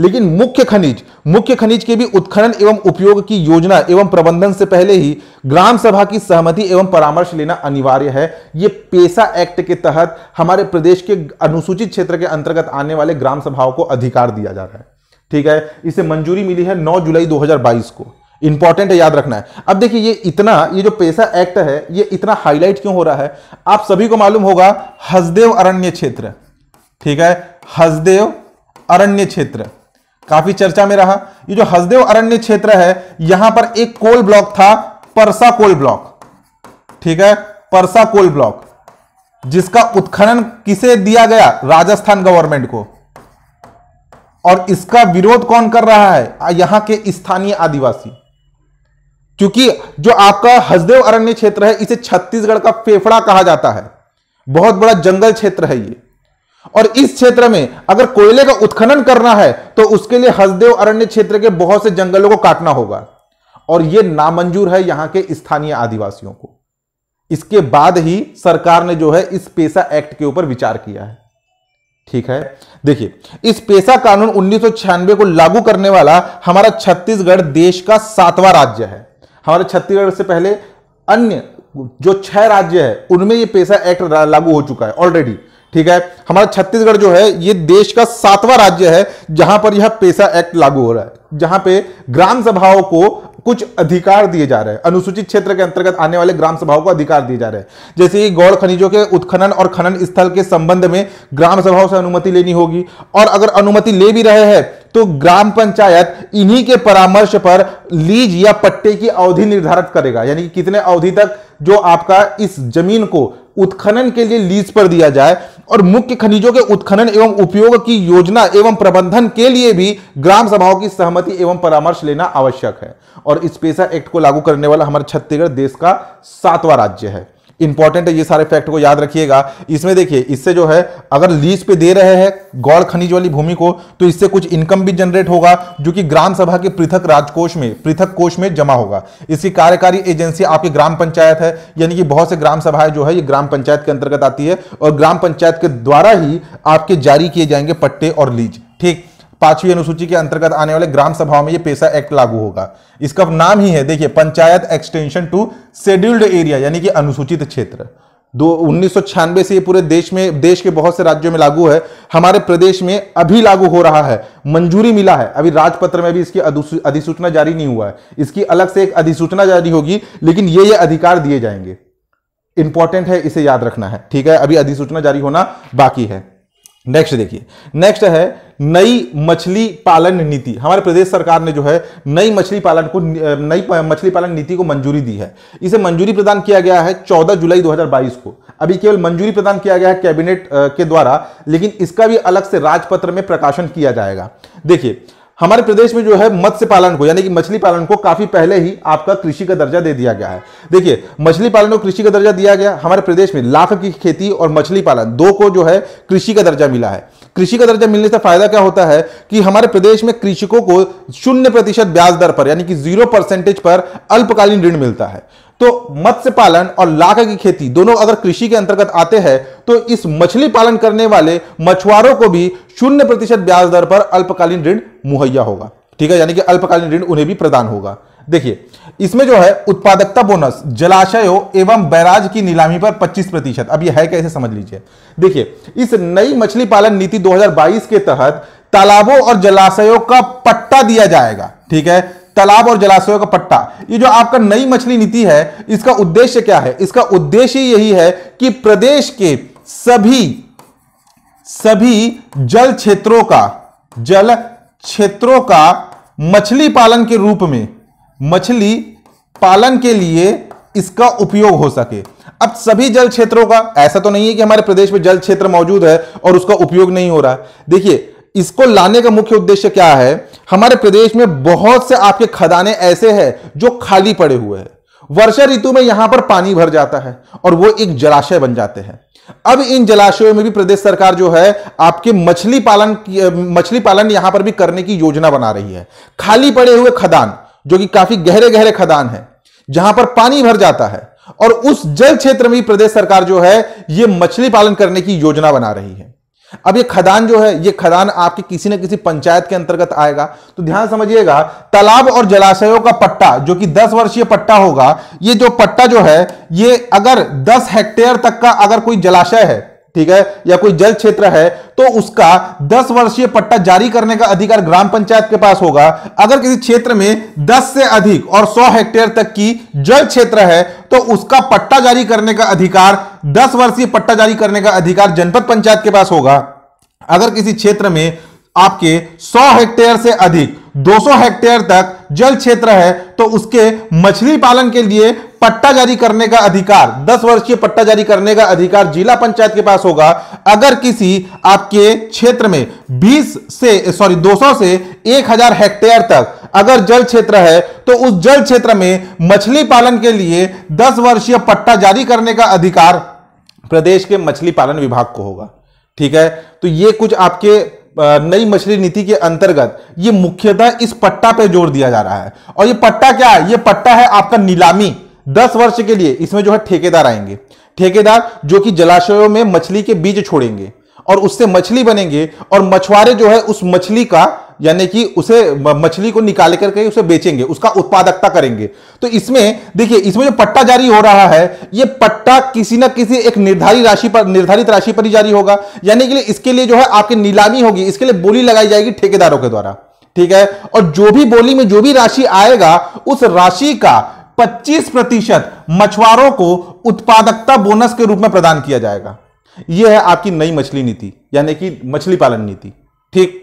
लेकिन मुख्य खनिज मुख्य खनिज के भी उत्खनन एवं उपयोग की योजना एवं प्रबंधन से पहले ही ग्राम सभा की सहमति एवं परामर्श लेना अनिवार्य है ये पेशा एक्ट के तहत हमारे प्रदेश के अनुसूचित क्षेत्र के अंतर्गत आने वाले ग्राम सभाओं को अधिकार दिया जा रहा है ठीक है इसे मंजूरी मिली है नौ जुलाई दो को इंपॉर्टेंट है याद रखना है अब देखिए ये इतना ये जो पेशा एक्ट है ये इतना हाईलाइट क्यों हो रहा है आप सभी को मालूम होगा हसदेव अरण्य क्षेत्र ठीक है हसदेव अरण्य क्षेत्र काफी चर्चा में रहा ये जो हसदेव अरण्य क्षेत्र है यहां पर एक कोल ब्लॉक था परसा कोल ब्लॉक ठीक है परसा कोल ब्लॉक जिसका उत्खनन किसे दिया गया राजस्थान गवर्नमेंट को और इसका विरोध कौन कर रहा है यहां के स्थानीय आदिवासी क्योंकि जो आपका हसदेव अरण्य क्षेत्र है इसे छत्तीसगढ़ का फेफड़ा कहा जाता है बहुत बड़ा जंगल क्षेत्र है ये और इस क्षेत्र में अगर कोयले का उत्खनन करना है तो उसके लिए हसदेव अरण्य क्षेत्र के बहुत से जंगलों को काटना होगा और यह नामंजूर है यहां के स्थानीय आदिवासियों को इसके बाद ही सरकार ने जो है इस पेशा एक्ट के ऊपर विचार किया है ठीक है देखिए इस पेशा कानून उन्नीस को लागू करने वाला हमारा छत्तीसगढ़ देश का सातवां राज्य है हमारे छत्तीसगढ़ से पहले अन्य जो छह राज्य है उनमें यह पेशा एक्ट लागू हो चुका है ऑलरेडी ठीक है हमारा छत्तीसगढ़ जो है ये देश का सातवां राज्य है जहां पर यह पेशा एक्ट लागू हो रहा है जहां पे ग्राम सभाओं को कुछ अधिकार दिए जा रहे हैं अनुसूचित क्षेत्र के अंतर्गत आने वाले ग्राम सभाओं को अधिकार दिए जा रहे हैं जैसे कि गौड़ खनिजों के उत्खनन और खनन स्थल के संबंध में ग्राम सभाओं से अनुमति लेनी होगी और अगर अनुमति ले भी रहे हैं तो ग्राम पंचायत इन्हीं के परामर्श पर लीज या पट्टे की अवधि निर्धारित करेगा यानी कि कितने अवधि तक जो आपका इस जमीन को उत्खनन के लिए लीज पर दिया जाए और मुख्य खनिजों के उत्खनन एवं उपयोग की योजना एवं प्रबंधन के लिए भी ग्राम सभाओं की सहमति एवं परामर्श लेना आवश्यक है और इस पेशा एक्ट को लागू करने वाला हमारा छत्तीसगढ़ देश का सातवां राज्य है इंपॉर्टेंट है ये सारे फैक्ट को याद रखिएगा इसमें देखिए इससे जो है अगर लीज पे दे रहे हैं गौड़ खनिज वाली भूमि को तो इससे कुछ इनकम भी जनरेट होगा जो कि ग्राम सभा के पृथक राजकोष में पृथक कोष में जमा होगा इसकी कार्यकारी एजेंसी आपकी ग्राम पंचायत है यानी कि बहुत से ग्राम सभाएं जो है ये ग्राम पंचायत के अंतर्गत आती है और ग्राम पंचायत के द्वारा ही आपके जारी किए जाएंगे पट्टे और लीज ठीक पांचवी अनुसूची के अंतर्गत आने वाले ग्राम सभाओं में ये पेशा एक्ट लागू होगा इसका नाम ही है देखिए panchayat extension to scheduled area यानी कि अनुसूचित क्षेत्र दो उन्नीस से ये पूरे देश में देश के बहुत से राज्यों में लागू है हमारे प्रदेश में अभी लागू हो रहा है मंजूरी मिला है अभी राजपत्र में भी इसकी अधिसूचना जारी नहीं हुआ है इसकी अलग से एक अधिसूचना जारी होगी लेकिन ये ये अधिकार दिए जाएंगे इंपॉर्टेंट है इसे याद रखना है ठीक है अभी अधिसूचना जारी होना बाकी है नेक्स्ट देखिए नेक्स्ट है नई मछली पालन नीति हमारे प्रदेश सरकार ने जो है नई मछली पालन को नई मछली पालन नीति को मंजूरी दी है इसे मंजूरी प्रदान किया गया है 14 जुलाई 2022 को अभी केवल मंजूरी प्रदान किया गया है कैबिनेट के द्वारा लेकिन इसका भी अलग से राजपत्र में प्रकाशन किया जाएगा देखिए हमारे प्रदेश में जो है मत्स्य पालन को यानी कि मछली पालन को काफी पहले ही आपका कृषि का दर्जा दे दिया गया है देखिए मछली पालन को कृषि का दर्जा दिया गया हमारे प्रदेश में लाख की खेती और मछली पालन दो को जो है कृषि का दर्जा मिला है कृषि का दर्जा मिलने से फायदा क्या होता है कि हमारे प्रदेश में कृषकों को शून्य प्रतिशत ब्याज दर पर यानी कि जीरो परसेंटेज पर अल्पकालीन ऋण मिलता है तो मत्स्य पालन और लाख की खेती दोनों अगर कृषि के अंतर्गत आते हैं तो इस मछली पालन करने वाले मछुआरों को भी शून्य प्रतिशत ब्याज दर पर अल्पकालीन ऋण मुहैया होगा ठीक है यानी कि अल्पकालीन ऋण उन्हें भी प्रदान होगा देखिए इसमें जो है उत्पादकता बोनस जलाशयों एवं बैराज की नीलामी पर 25 प्रतिशत अब यह है कैसे समझ लीजिए देखिए इस नई मछली पालन नीति 2022 के तहत तालाबों और जलाशयों का पट्टा दिया जाएगा ठीक है तालाब और जलाशयों का पट्टा ये जो आपका नई मछली नीति है इसका उद्देश्य क्या है इसका उद्देश्य यही है कि प्रदेश के सभी सभी जल क्षेत्रों का जल क्षेत्रों का मछली पालन के रूप में मछली पालन के लिए इसका उपयोग हो सके अब सभी जल क्षेत्रों का ऐसा तो नहीं है कि हमारे प्रदेश में जल क्षेत्र मौजूद है और उसका उपयोग नहीं हो रहा है देखिए इसको लाने का मुख्य उद्देश्य क्या है हमारे प्रदेश में बहुत से आपके खदाने ऐसे हैं जो खाली पड़े हुए हैं वर्षा ऋतु में यहां पर पानी भर जाता है और वो एक जलाशय बन जाते हैं अब इन जलाशयों में भी प्रदेश सरकार जो है आपके मछली पालन मछली पालन यहां पर भी करने की योजना बना रही है खाली पड़े हुए खदान जो कि काफी गहरे गहरे खदान है जहां पर पानी भर जाता है और उस जल क्षेत्र में भी प्रदेश सरकार जो है यह मछली पालन करने की योजना बना रही है अब ये खदान जो है ये खदान आपकी किसी न किसी पंचायत के अंतर्गत आएगा तो ध्यान समझिएगा तालाब और जलाशयों का पट्टा जो कि 10 वर्षीय पट्टा होगा ये जो पट्टा जो है ये अगर 10 हेक्टेयर तक का अगर कोई जलाशय है ठीक है या कोई जल क्षेत्र है तो उसका 10 वर्षीय पट्टा जारी करने का अधिकार ग्राम पंचायत के पास होगा अगर किसी क्षेत्र में 10 से अधिक और 100 हेक्टेयर तक की जल क्षेत्र है तो उसका पट्टा जारी करने का अधिकार 10 वर्षीय पट्टा जारी करने का अधिकार जनपद पंचायत के पास होगा अगर किसी क्षेत्र में आपके 100 हेक्टेयर से अधिक 200 हेक्टेयर तक जल क्षेत्र है तो उसके मछली पालन के लिए पट्टा जारी करने का अधिकार 10 वर्षीय पट्टा जारी करने का अधिकार जिला पंचायत के पास होगा अगर किसी आपके क्षेत्र में 20 से सॉरी 200 से 1000 हेक्टेयर तक अगर जल क्षेत्र है तो उस जल क्षेत्र में मछली पालन के लिए 10 वर्षीय पट्टा जारी करने का अधिकार प्रदेश के मछली पालन विभाग को होगा ठीक है तो ये कुछ आपके नई मछली नीति के अंतर्गत ये मुख्यतः इस पट्टा पे जोर दिया जा रहा है और ये पट्टा क्या है ये पट्टा है आपका नीलामी दस वर्ष के लिए इसमें जो है ठेकेदार आएंगे ठेकेदार जो कि जलाशयों में मछली के बीज छोड़ेंगे और उससे मछली बनेंगे और मछुआरे जो है उस मछली का यानी कि उसे मछली को निकाल करके उसे बेचेंगे उसका उत्पादकता करेंगे तो इसमें देखिए इसमें जो पट्टा जारी हो रहा है ये पट्टा किसी ना किसी एक निर्धारित राशि पर निर्धारित राशि पर ही जारी होगा यानी कि इसके लिए जो है आपकी नीलामी होगी इसके लिए बोली लगाई जाएगी ठेकेदारों के द्वारा ठीक है और जो भी बोली में जो भी राशि आएगा उस राशि का 25 प्रतिशत मछुआरों को उत्पादकता बोनस के रूप में प्रदान किया जाएगा यह है आपकी नई मछली नीति यानी कि मछली पालन नीति ठीक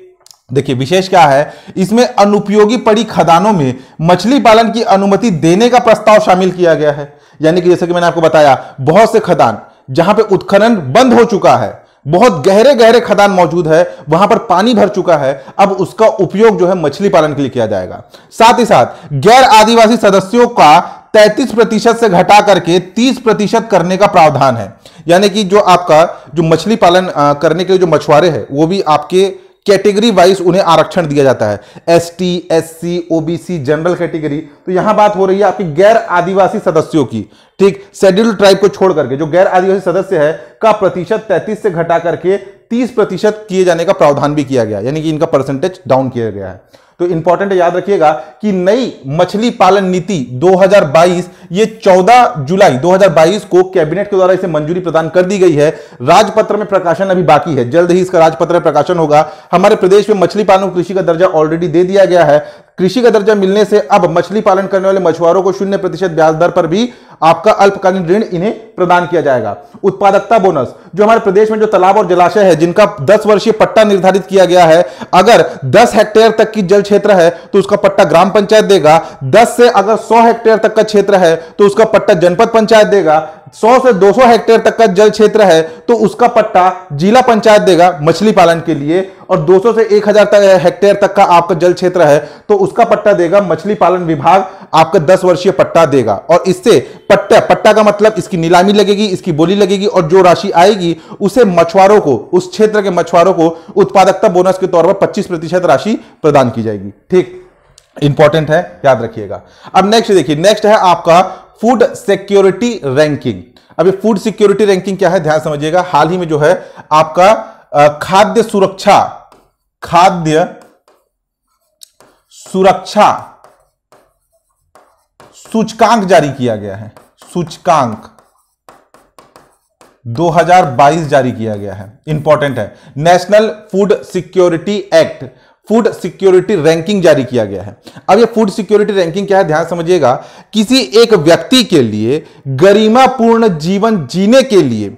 देखिए विशेष क्या है इसमें अनुपयोगी पड़ी खदानों में मछली पालन की अनुमति देने का प्रस्ताव शामिल किया गया है यानी कि जैसे कि मैंने आपको बताया बहुत से खदान जहां पे उत्खनन बंद हो चुका है बहुत गहरे गहरे खदान मौजूद है वहां पर पानी भर चुका है अब उसका उपयोग जो है मछली पालन के लिए किया जाएगा साथ ही साथ गैर आदिवासी सदस्यों का 33 प्रतिशत से घटा करके 30 प्रतिशत करने का प्रावधान है यानी कि जो आपका जो मछली पालन करने के लिए जो मछुआरे हैं वो भी आपके कैटेगरी वाइज उन्हें आरक्षण दिया जाता है S T S C OBC general category तो यहां बात हो रही है आपकी गैर आदिवासी सदस्यों की ठीक शेड्यूल ट्राइब को छोड़ करके जो गैर आदिवासी सदस्य है का प्रतिशत 33 से घटा करके 30 प्रतिशत किए जाने का प्रावधान भी किया गया यानी कि इनका परसेंटेज डाउन किया गया है तो इंपॉर्टेंट याद रखिएगा कि नई मछली पालन नीति 2022 ये 14 जुलाई 2022 को कैबिनेट के द्वारा इसे मंजूरी प्रदान कर दी गई है राजपत्र में प्रकाशन अभी बाकी है जल्द ही इसका राजपत्र प्रकाशन होगा हमारे प्रदेश में मछली पालन कृषि का दर्जा ऑलरेडी दे दिया गया है कृषि का दर्जा मिलने से अब मछली पालन करने वाले मछुआरों को शून्य प्रतिशत ब्याज दर पर भी आपका अल्पकालीन ऋण इन्हें प्रदान किया जाएगा उत्पादकता बोनस जो हमारे प्रदेश में जो तालाब और जलाशय है जिनका दस वर्षीय पट्टा निर्धारित किया गया है अगर दस हेक्टेयर तक की जल क्षेत्र है तो उसका पट्टा ग्राम पंचायत देगा दस से अगर सौ हेक्टेयर तक का क्षेत्र है तो उसका पट्टा जनपद पंचायत देगा 100 से 200 हेक्टेयर तक का जल क्षेत्र है तो उसका पट्टा जिला पंचायत देगा मछली पालन के लिए और 200 से 1000 तक हेक्टेयर तक का आपका जल क्षेत्र है तो उसका पट्टा देगा मछली पालन विभाग आपका 10 वर्षीय पट्टा देगा और इससे पट्टा पट्टा का मतलब इसकी नीलामी लगेगी इसकी बोली लगेगी और जो राशि आएगी उसे मछुआरों को उस क्षेत्र के मछुआरों को उत्पादकता बोनस के तौर पर पच्चीस प्रतिशत राशि प्रदान की जाएगी ठीक इंपॉर्टेंट है याद रखिएगा अब नेक्स्ट देखिए नेक्स्ट है आपका फूड सिक्योरिटी रैंकिंग अभी फूड सिक्योरिटी रैंकिंग क्या है ध्यान समझिएगा हाल ही में जो है आपका खाद्य सुरक्षा खाद्य सुरक्षा सूचकांक जारी किया गया है सूचकांक 2022 जारी किया गया है इंपॉर्टेंट है national food security act food security ranking जारी किया गया है अब ये फूड सिक्योरिटी रैंकिंग क्या है ध्यान समझिएगा किसी एक व्यक्ति के लिए गरिमापूर्ण जीवन जीने के लिए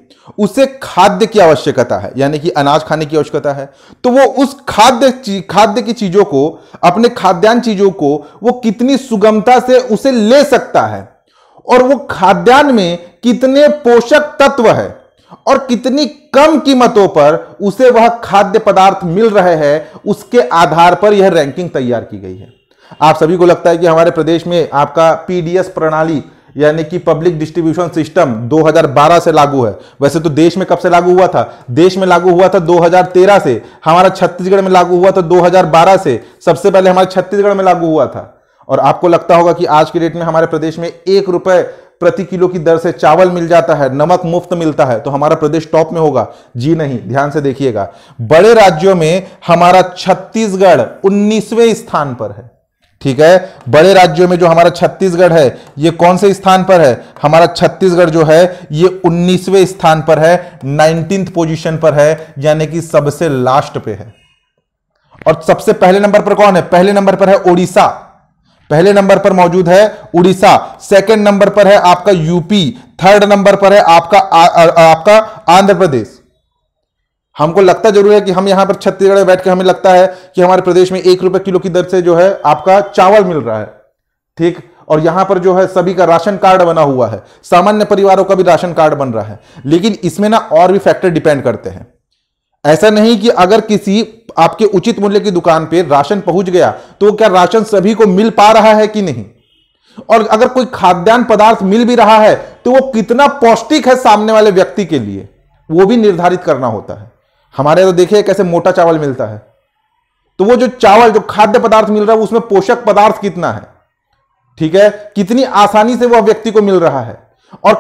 उसे खाद्य की आवश्यकता है यानी कि अनाज खाने की आवश्यकता है तो वो उस खाद्य खाद्य की चीजों को अपने खाद्यान्न चीजों को वो कितनी सुगमता से उसे ले सकता है और वो खाद्यान्न में कितने पोषक तत्व है और कितनी कम कीमतों पर उसे वह खाद्य पदार्थ मिल रहे हैं उसके आधार पर यह रैंकिंग तैयार की गई है आप सभी को लगता है कि हमारे प्रदेश में आपका पीडीएस प्रणाली यानी कि पब्लिक डिस्ट्रीब्यूशन सिस्टम 2012 से लागू है वैसे तो देश में कब से लागू हुआ था देश में लागू हुआ था 2013 से हमारा छत्तीसगढ़ में लागू हुआ था 2012 से सबसे पहले हमारे छत्तीसगढ़ में लागू हुआ था और आपको लगता होगा कि आज की डेट में हमारे प्रदेश में एक रुपए प्रति किलो की दर से चावल मिल जाता है नमक मुफ्त मिलता है तो हमारा प्रदेश टॉप में होगा जी नहीं ध्यान से देखिएगा बड़े राज्यों में हमारा छत्तीसगढ़ उन्नीसवें स्थान पर है ठीक है बड़े राज्यों में जो हमारा छत्तीसगढ़ है ये कौन से स्थान पर है हमारा छत्तीसगढ़ जो है ये उन्नीसवें स्थान पर है नाइनटीन पोजीशन पर है यानी कि सबसे लास्ट पे है और सबसे पहले नंबर पर कौन है पहले नंबर पर है ओडिशा पहले नंबर पर मौजूद है उड़ीसा सेकंड नंबर पर है आपका यूपी थर्ड नंबर पर है आपका आ, आ, आ आपका आंध्र प्रदेश हमको लगता जरूर है कि हम यहां पर छत्तीसगढ़ बैठ के हमें लगता है कि हमारे प्रदेश में एक रुपए किलो की दर से जो है आपका चावल मिल रहा है ठीक और यहां पर जो है सभी का राशन कार्ड बना हुआ है सामान्य परिवारों का भी राशन कार्ड बन रहा है लेकिन इसमें ना और भी फैक्टर डिपेंड करते हैं ऐसा नहीं कि अगर किसी आपके उचित मूल्य की दुकान पर राशन पहुंच गया तो क्या राशन सभी को मिल पा रहा है कि नहीं और अगर कोई खाद्यान्न पदार्थ मिल भी रहा है तो वो कितना पौष्टिक है सामने वाले व्यक्ति के लिए वो भी निर्धारित करना होता है हमारे तो देखिए कैसे मोटा चावल मिलता है तो वो जो चावल जो खाद्य पदार्थ मिल रहा है उसमें पोषक पदार्थ कितना है ठीक है कितनी आसानी से वह व्यक्ति को मिल रहा है और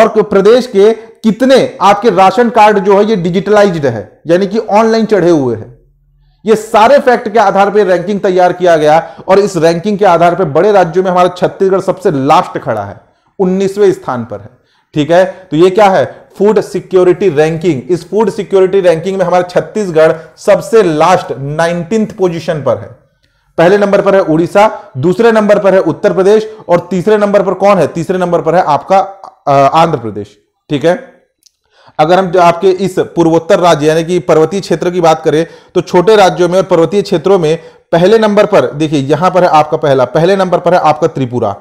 और प्रदेश के कितने आपके राशन कार्ड जो है ये डिजिटलाइज्ड है यानी कि ऑनलाइन चढ़े हुए हैं ये सारे फैक्ट के आधार पर रैंकिंग तैयार किया गया और इस रैंकिंग के आधार पर बड़े राज्यों में हमारा छत्तीसगढ़ सबसे लास्ट खड़ा है उन्नीसवें स्थान पर है ठीक है तो ये क्या है फूड सिक्योरिटी रैंकिंग इस फूड सिक्योरिटी रैंकिंग में हमारा छत्तीसगढ़ सबसे लास्ट नाइनटीन पोजिशन पर है पहले नंबर पर है उड़ीसा दूसरे नंबर पर है उत्तर प्रदेश और तीसरे नंबर पर कौन है तीसरे नंबर पर है आपका आंध्र प्रदेश ठीक है अगर हम आपके इस पूर्वोत्तर राज्य यानी कि पर्वतीय क्षेत्र की बात करें तो छोटे राज्यों में और पर्वतीय क्षेत्रों में पहले नंबर पर देखिए यहां पर है आपका पहला पहले नंबर पर है आपका त्रिपुरा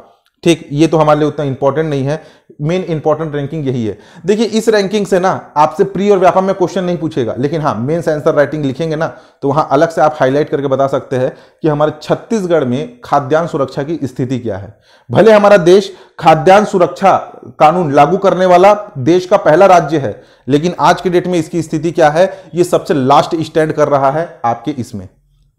ठीक ये तो हमारे लिए उतना इंपॉर्टेंट नहीं है मेन इंपॉर्टेंट रैंकिंग यही है देखिए इस रैंकिंग से ना आपसे प्री और व्यापार में क्वेश्चन नहीं पूछेगा लेकिन हाँ मेन आंसर राइटिंग लिखेंगे ना तो वहां अलग से आप हाईलाइट करके बता सकते हैं कि हमारे छत्तीसगढ़ में खाद्यान्न सुरक्षा की स्थिति क्या है भले हमारा देश खाद्यान्न सुरक्षा कानून लागू करने वाला देश का पहला राज्य है लेकिन आज के डेट में इसकी स्थिति क्या है ये सबसे लास्ट स्टैंड कर रहा है आपके इसमें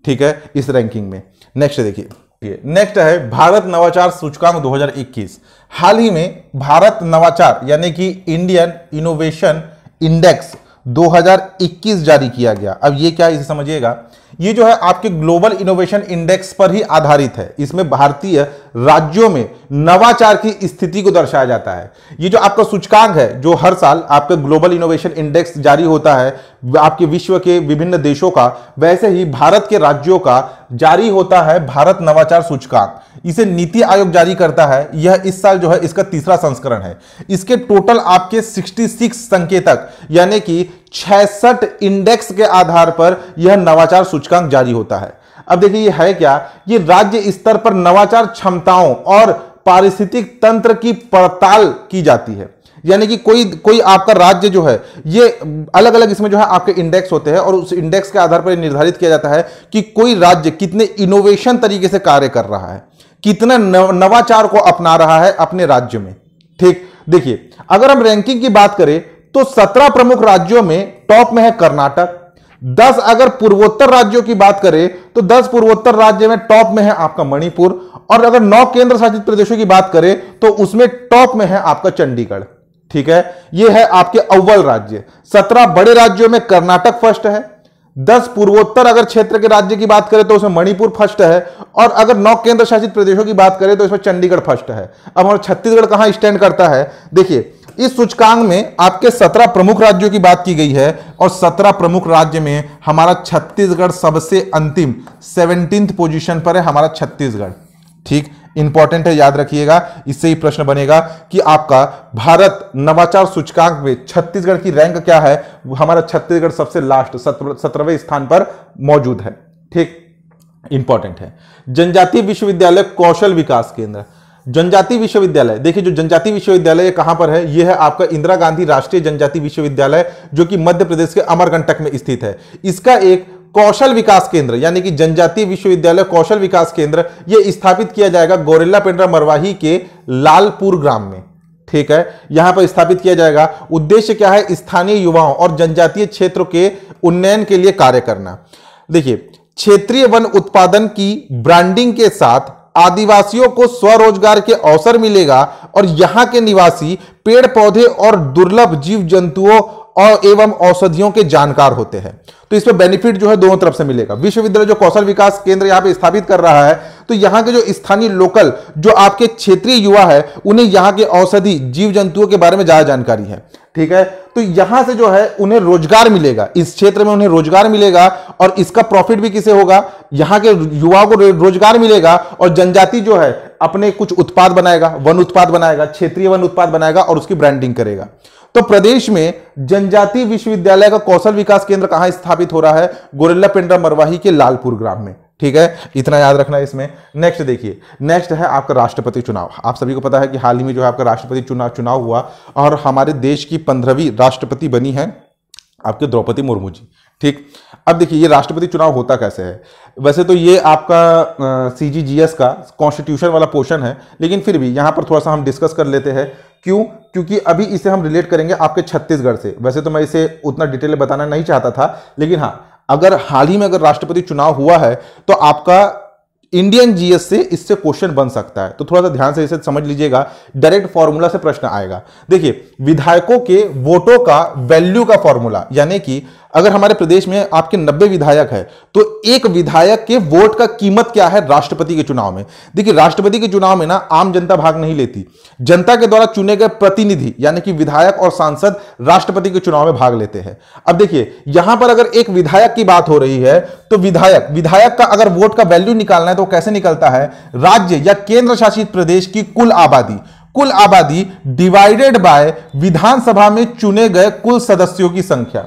ठीक है इस रैंकिंग में नेक्स्ट देखिए है नेक्स्ट है भारत नवाचार सूचकांक 2021 हाल ही में भारत नवाचार यानी कि इंडियन इनोवेशन इंडेक्स 2021 जारी किया गया अब ये क्या इसे समझिएगा ये जो है आपके ग्लोबल इनोवेशन इंडेक्स पर ही आधारित है इसमें भारतीय राज्यों में नवाचार की स्थिति को दर्शाया जाता है ये जो आपका सूचकांक है जो हर साल आपका ग्लोबल इनोवेशन इंडेक्स जारी होता है आपके विश्व के विभिन्न देशों का वैसे ही भारत के राज्यों का जारी होता है भारत नवाचार सूचकांक इसे नीति आयोग जारी करता है यह इस साल जो है इसका तीसरा संस्करण है इसके टोटल आपके 66 संकेतक यानी कि छसठ इंडेक्स के आधार पर यह नवाचार सूचकांक जारी होता है अब देखिए ये है क्या ये राज्य स्तर पर नवाचार क्षमताओं और पारिस्थितिक तंत्र की पड़ताल की जाती है यानी कि कोई कोई आपका राज्य जो है ये अलग अलग इसमें जो है आपके इंडेक्स होते हैं और उस इंडेक्स के आधार पर निर्धारित किया जाता है कि कोई राज्य कितने इनोवेशन तरीके से कार्य कर रहा है कितना नवाचार को अपना रहा है अपने राज्य में ठीक देखिए अगर हम रैंकिंग की बात करें तो सत्रह प्रमुख राज्यों में टॉप में है कर्नाटक दस अगर पूर्वोत्तर राज्यों की बात करें तो दस पूर्वोत्तर राज्य में टॉप में है आपका मणिपुर और अगर नौ केंद्र शासित प्रदेशों की बात करें तो उसमें टॉप में है आपका चंडीगढ़ ठीक है यह है आपके अव्वल राज्य सत्रह बड़े राज्यों में कर्नाटक फर्स्ट है दस पूर्वोत्तर अगर क्षेत्र के राज्य की बात करें तो उसमें मणिपुर फर्स्ट है और अगर नौ केंद्र शासित प्रदेशों की बात करें तो इसमें चंडीगढ़ फर्स्ट है अब हमारा छत्तीसगढ़ कहां स्टैंड करता है देखिए इस सूचकांक में आपके सत्रह प्रमुख राज्यों की बात की गई है और सत्रह प्रमुख राज्य में हमारा छत्तीसगढ़ सबसे अंतिम सेवनटीन पोजीशन पर है हमारा छत्तीसगढ़ ठीक इंपॉर्टेंट है याद रखिएगा इससे ही प्रश्न बनेगा कि आपका भारत नवाचार सूचकांक में छत्तीसगढ़ की रैंक क्या है हमारा छत्तीसगढ़ सबसे लास्ट सत्रहवें स्थान पर मौजूद है ठीक इंपॉर्टेंट है जनजातीय विश्वविद्यालय कौशल विकास केंद्र जनजाति विश्वविद्यालय देखिए जो जनजाति विश्वविद्यालय कहां पर है यह है आपका इंदिरा गांधी राष्ट्रीय जनजाति विश्वविद्यालय जो कि मध्य प्रदेश के अमरकंटक में स्थित है इसका एक कौशल विकास केंद्र यानी कि जनजातीय विश्वविद्यालय कौशल विकास केंद्र यह स्थापित किया जाएगा गोरेला पेंड्रा मरवाही के लालपुर ग्राम में ठीक है यहां पर स्थापित किया जाएगा उद्देश्य क्या है स्थानीय युवाओं और जनजातीय क्षेत्र के उन्नयन के लिए कार्य करना देखिए क्षेत्रीय वन उत्पादन की ब्रांडिंग के साथ आदिवासियों को स्वरोजगार के अवसर मिलेगा और यहाँ के निवासी पेड़ पौधे और दुर्लभ जीव जंतुओं और एवं औषधियों के जानकार होते हैं तो इसमें बेनिफिट जो है दोनों तरफ से मिलेगा विश्वविद्यालय जो कौशल विकास केंद्र यहाँ पे स्थापित कर रहा है तो यहाँ के जो स्थानीय लोकल जो आपके क्षेत्रीय युवा है उन्हें यहाँ के औषधि जीव जंतुओं के बारे में ज़्यादा जानकारी है ठीक है तो यहां से जो है उन्हें रोजगार मिलेगा इस क्षेत्र में उन्हें रोजगार मिलेगा और इसका प्रॉफिट भी किसे होगा यहां के युवाओं को रोजगार मिलेगा और जनजाति जो है अपने कुछ उत्पाद बनाएगा वन उत्पाद बनाएगा क्षेत्रीय वन उत्पाद बनाएगा और उसकी ब्रांडिंग करेगा तो प्रदेश में जनजाति विश्वविद्यालय का कौशल विकास केंद्र कहां स्थापित हो रहा है गोरेला पिंडरा मरवाही के लालपुर ग्राम में ठीक है इतना याद रखना है इसमें नेक्स्ट देखिए नेक्स्ट है आपका राष्ट्रपति चुनाव आप सभी को पता है कि हाल ही में जो है आपका राष्ट्रपति चुनाव चुनाव हुआ और हमारे देश की पंद्रहवीं राष्ट्रपति बनी है आपके द्रौपदी मुर्मू जी ठीक अब देखिए ये राष्ट्रपति चुनाव होता कैसे है वैसे तो ये आपका सी जी जी एस का कॉन्स्टिट्यूशन वाला पोर्शन है लेकिन फिर भी यहाँ पर थोड़ा सा हम डिस्कस कर लेते हैं क्यों क्योंकि अभी इसे हम रिलेट करेंगे आपके छत्तीसगढ़ से वैसे तो मैं इसे उतना डिटेल बताना नहीं चाहता था लेकिन हाँ अगर हाल ही में अगर राष्ट्रपति चुनाव हुआ है तो आपका इंडियन जीएस से इससे क्वेश्चन बन सकता है तो थोड़ा सा ध्यान से इसे समझ लीजिएगा डायरेक्ट फॉर्मूला से प्रश्न आएगा देखिए विधायकों के वोटों का वैल्यू का फॉर्मूला यानी कि अगर हमारे प्रदेश में आपके 90 विधायक है तो एक विधायक के वोट का कीमत क्या है राष्ट्रपति के चुनाव में देखिए राष्ट्रपति के चुनाव में ना आम जनता भाग नहीं लेती जनता के द्वारा चुने गए प्रतिनिधि यानी कि विधायक और सांसद राष्ट्रपति के चुनाव में भाग लेते हैं अब देखिए यहां पर अगर एक विधायक की बात हो रही है तो विधायक विधायक का अगर वोट का वैल्यू निकालना है तो कैसे निकलता है राज्य या केंद्र शासित प्रदेश की कुल आबादी कुल आबादी डिवाइडेड बाय विधानसभा में चुने गए कुल सदस्यों की संख्या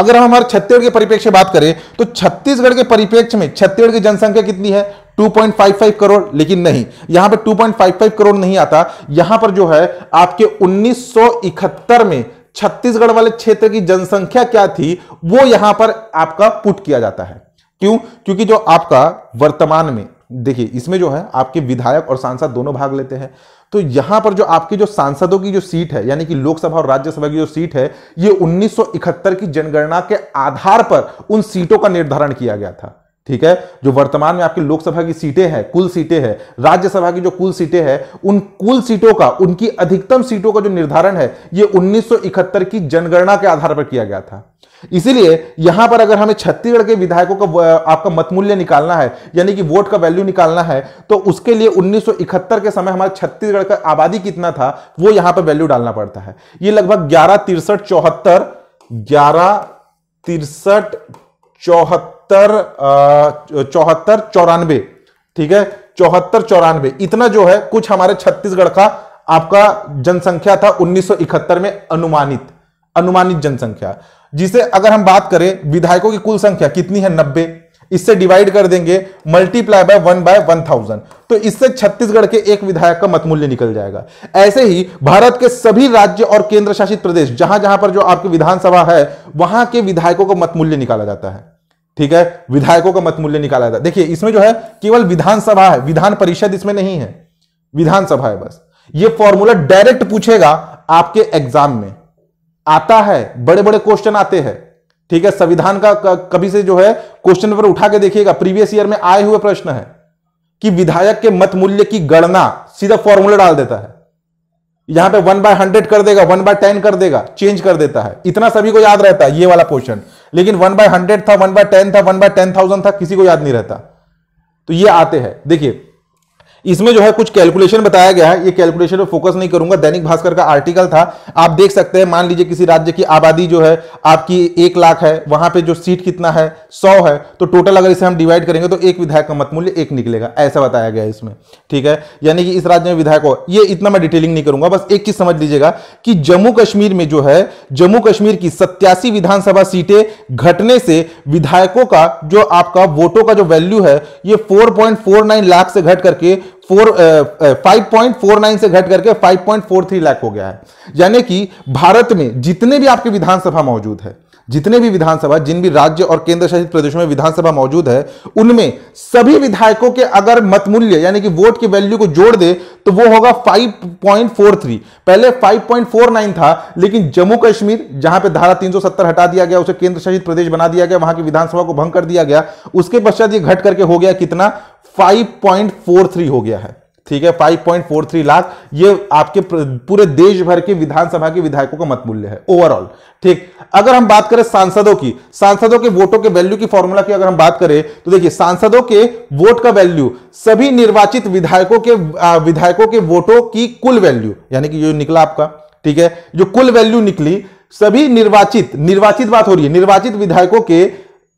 अगर हम हमारे छत्तीसगढ़ के परिप्रेक्ष्य बात करें तो छत्तीसगढ़ के परिप्रेक्ष्य में छत्तीसगढ़ की जनसंख्या कितनी है 2.55 करोड़ लेकिन नहीं यहां पर 2.55 करोड़ नहीं आता यहां पर जो है आपके उन्नीस में छत्तीसगढ़ वाले क्षेत्र की जनसंख्या क्या थी वो यहां पर आपका पुट किया जाता है क्यों क्योंकि जो आपका वर्तमान में देखिए इसमें जो है आपके विधायक और सांसद दोनों भाग लेते हैं तो यहां पर जो आपकी जो सांसदों की जो सीट है यानी कि लोकसभा और राज्यसभा की जो सीट है ये 1971 की जनगणना के आधार पर उन सीटों का निर्धारण किया गया था ठीक है जो वर्तमान में आपकी लोकसभा की सीटें हैं कुल सीटें हैं राज्यसभा की जो कुल सीटें हैं उन कुल सीटों का उनकी अधिकतम सीटों का जो निर्धारण है ये 1971 की जनगणना के आधार पर किया गया था इसीलिए यहां पर अगर हमें छत्तीसगढ़ के विधायकों का आपका मतमूल्य निकालना है यानी कि वोट का वैल्यू निकालना है तो उसके लिए 1971 के समय हमारे छत्तीसगढ़ का आबादी कितना था वो यहां पर वैल्यू डालना पड़ता है ये लगभग ग्यारह तिरसठ चौहत्तर ग्यारह तिरसठ चौहत्तर चौहत्तर चौहत्तर चौरानवे ठीक है चौहत्तर चौरानवे इतना जो है कुछ हमारे छत्तीसगढ़ का आपका जनसंख्या था 1971 में अनुमानित अनुमानित जनसंख्या जिसे अगर हम बात करें विधायकों की कुल संख्या कितनी है नब्बे इससे डिवाइड कर देंगे multiply by one by one thousand तो इससे छत्तीसगढ़ के एक विधायक का मतमूल्य निकल जाएगा ऐसे ही भारत के सभी राज्य और केंद्र शासित प्रदेश जहां जहां पर जो आपकी विधानसभा है वहां के विधायकों का मतमूल्य निकाला जाता है ठीक है विधायकों का मत मूल्य निकाला था देखिए इसमें जो है केवल विधानसभा है विधान परिषद इसमें नहीं है विधानसभा है बस ये फॉर्मूला डायरेक्ट पूछेगा आपके एग्जाम में आता है बड़े बड़े क्वेश्चन आते हैं ठीक है संविधान का कभी से जो है क्वेश्चन पेपर उठा के देखिएगा प्रीवियस ईयर में आए हुए प्रश्न है कि विधायक के मत मूल्य की गणना सीधा फॉर्मूला डाल देता है यहां पे वन बाय हंड्रेड कर देगा वन बाय टेन कर देगा चेंज कर देता है इतना सभी को याद रहता है ये वाला क्वेश्चन लेकिन वन बाय हंड्रेड था वन बाय टेन था वन बाय टेन थाउजेंड था किसी को याद नहीं रहता तो ये आते हैं देखिए इसमें जो है कुछ कैलकुलेशन बताया गया है ये कैलकुलेशन पे फोकस नहीं करूंगा दैनिक भास्कर का आर्टिकल था आप देख सकते हैं मान लीजिए किसी राज्य की आबादी जो है आपकी एक लाख है वहां पे जो सीट कितना है सौ है तो टोटल अगर इसे हम डिवाइड करेंगे तो एक विधायक का मत मूल्य एक निकलेगा ऐसा बताया गया इसमें ठीक है यानी कि इस राज्य में विधायक हो ये इतना मैं डिटेलिंग नहीं करूंगा बस एक चीज समझ लीजिएगा कि जम्मू कश्मीर में जो है जम्मू कश्मीर की सत्यासी विधानसभा सीटें घटने से विधायकों का जो आपका वोटों का जो वैल्यू है ये फोर लाख से घट करके फोर फाइव से घट करके 5.43 लाख हो गया है यानी कि भारत में जितने भी आपके विधानसभा मौजूद है जितने भी विधानसभा जिन भी राज्य और केंद्र शासित प्रदेशों में विधानसभा मौजूद है उनमें सभी विधायकों के अगर मतमूल्य यानी कि वोट की वैल्यू को जोड़ दे तो वो होगा 5.43 पहले 5.49 था लेकिन जम्मू कश्मीर जहां पे धारा 370 हटा दिया गया उसे केंद्र शासित प्रदेश बना दिया गया वहां की विधानसभा को भंग कर दिया गया उसके पश्चात ये घट करके हो गया कितना 5.43 हो गया है ठीक है 5.43 लाख ये आपके पूरे देश भर के विधानसभा के विधायकों का मत मूल्य है ओवरऑल ठीक अगर हम बात करें सांसदों की सांसदों के वोटों के वैल्यू की फॉर्मूला की अगर हम बात करें तो देखिए सांसदों के वोट का वैल्यू सभी निर्वाचित विधायकों के विधायकों के वोटों की कुल वैल्यू यानी कि जो निकला आपका ठीक है जो कुल वैल्यू निकली सभी निर्वाचित निर्वाचित बात हो रही है निर्वाचित विधायकों के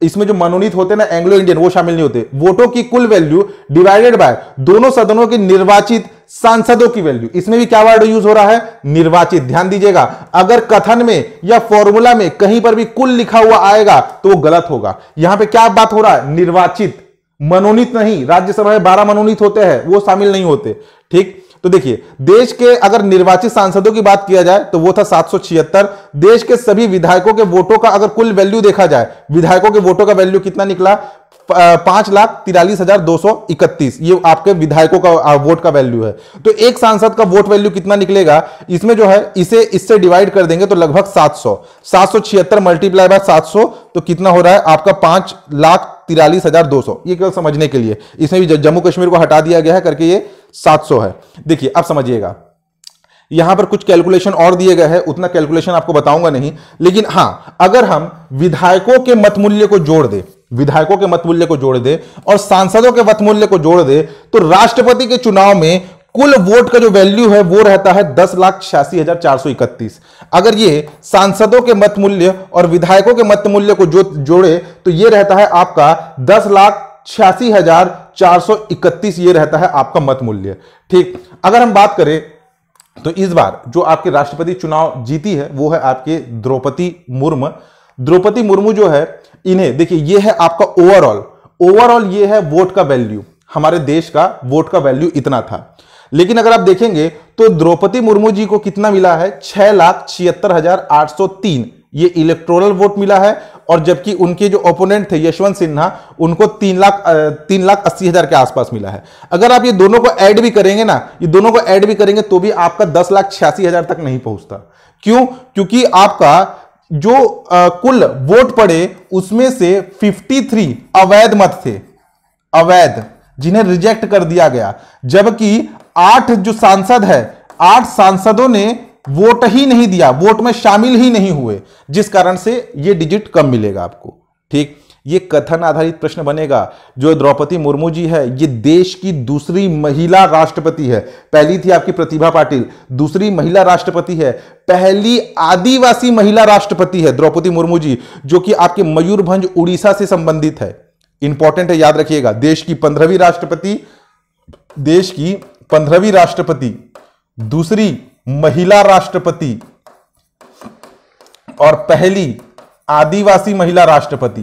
इसमें जो मनोनीत होते ना एंग्लो इंडियन वो शामिल नहीं होते वोटों की कुल वैल्यू डिवाइडेड बाय दोनों सदनों के निर्वाचित सांसदों की वैल्यू इसमें भी क्या वर्ड यूज हो रहा है निर्वाचित ध्यान दीजिएगा अगर कथन में या फॉर्मूला में कहीं पर भी कुल लिखा हुआ आएगा तो वो गलत होगा यहां पे क्या बात हो रहा है निर्वाचित मनोनीत नहीं राज्यसभा में बारह मनोनीत होते हैं वो शामिल नहीं होते ठीक तो देखिए देश के अगर निर्वाचित सांसदों की बात किया जाए तो वो था सात देश के सभी विधायकों के वोटों का अगर कुल वैल्यू देखा जाए विधायकों के वोटों का वैल्यू कितना निकला पांच लाख तिरालीस हजार दो सौ इकतीस ये आपके विधायकों का वोट का वैल्यू है तो एक सांसद का वोट वैल्यू कितना निकलेगा इसमें जो है इसे इससे डिवाइड कर देंगे तो लगभग सात सौ सात सौ छिहत्तर मल्टीप्लाई बाय सात सौ तो कितना हो रहा है आपका पांच लाख तिरालीस हजार दो सौ ये केवल समझने के लिए इसमें भी जम्मू कश्मीर को हटा दिया गया है करके ये सात सौ है देखिए अब समझिएगा यहां पर कुछ कैलकुलेशन और दिए गए हैं उतना कैलकुलेशन आपको बताऊंगा नहीं लेकिन हां अगर हम विधायकों के मत मूल्य को जोड़ दे विधायकों के मत मूल्य को जोड़ दे और सांसदों के मत मूल्य को जोड़ दे तो राष्ट्रपति के चुनाव में कुल वोट का जो वैल्यू है वो रहता है दस लाख छियासी हजार चार सौ इकतीस अगर ये सांसदों के मत मूल्य और विधायकों के मत मूल्य को जो जोड़े तो ये रहता है आपका दस लाख छियासी हजार चार सौ इकतीस ये रहता है आपका मत मूल्य ठीक अगर हम बात करें तो इस बार जो आपके राष्ट्रपति चुनाव जीती है वो है आपके द्रौपदी मुर्मू द्रौपदी मुर्मू जो है इन्हें देखिए ये है आपका ओवरऑल ओवरऑल ये है वोट का वैल्यू हमारे देश का वोट का वैल्यू इतना था लेकिन अगर आप देखेंगे तो द्रौपदी मुर्मू जी को कितना मिला है छह लाख छिहत्तर हजार आठ सौ तीन ये इलेक्ट्रोरल वोट मिला है और जबकि उनके जो ओपोनेंट थे यशवंत सिन्हा उनको तीन लाख तीन लाख अस्सी हजार के आसपास मिला है अगर आप ये दोनों को ऐड भी करेंगे ना ये दोनों को ऐड भी करेंगे तो भी आपका दस लाख छियासी हजार तक नहीं पहुंचता क्यों क्योंकि आपका जो आ, कुल वोट पड़े उसमें से 53 अवैध मत थे अवैध जिन्हें रिजेक्ट कर दिया गया जबकि आठ जो सांसद है आठ सांसदों ने वोट ही नहीं दिया वोट में शामिल ही नहीं हुए जिस कारण से ये डिजिट कम मिलेगा आपको ठीक ये कथन आधारित प्रश्न बनेगा जो द्रौपदी मुर्मू जी है ये देश की दूसरी महिला राष्ट्रपति है पहली थी आपकी प्रतिभा पाटिल दूसरी महिला राष्ट्रपति है पहली आदिवासी महिला राष्ट्रपति है द्रौपदी मुर्मू जी जो कि आपके मयूरभंज उड़ीसा से संबंधित है इंपॉर्टेंट है याद रखिएगा देश की पंद्रहवीं राष्ट्रपति देश की पंद्रहवीं राष्ट्रपति दूसरी महिला राष्ट्रपति और पहली आदिवासी महिला राष्ट्रपति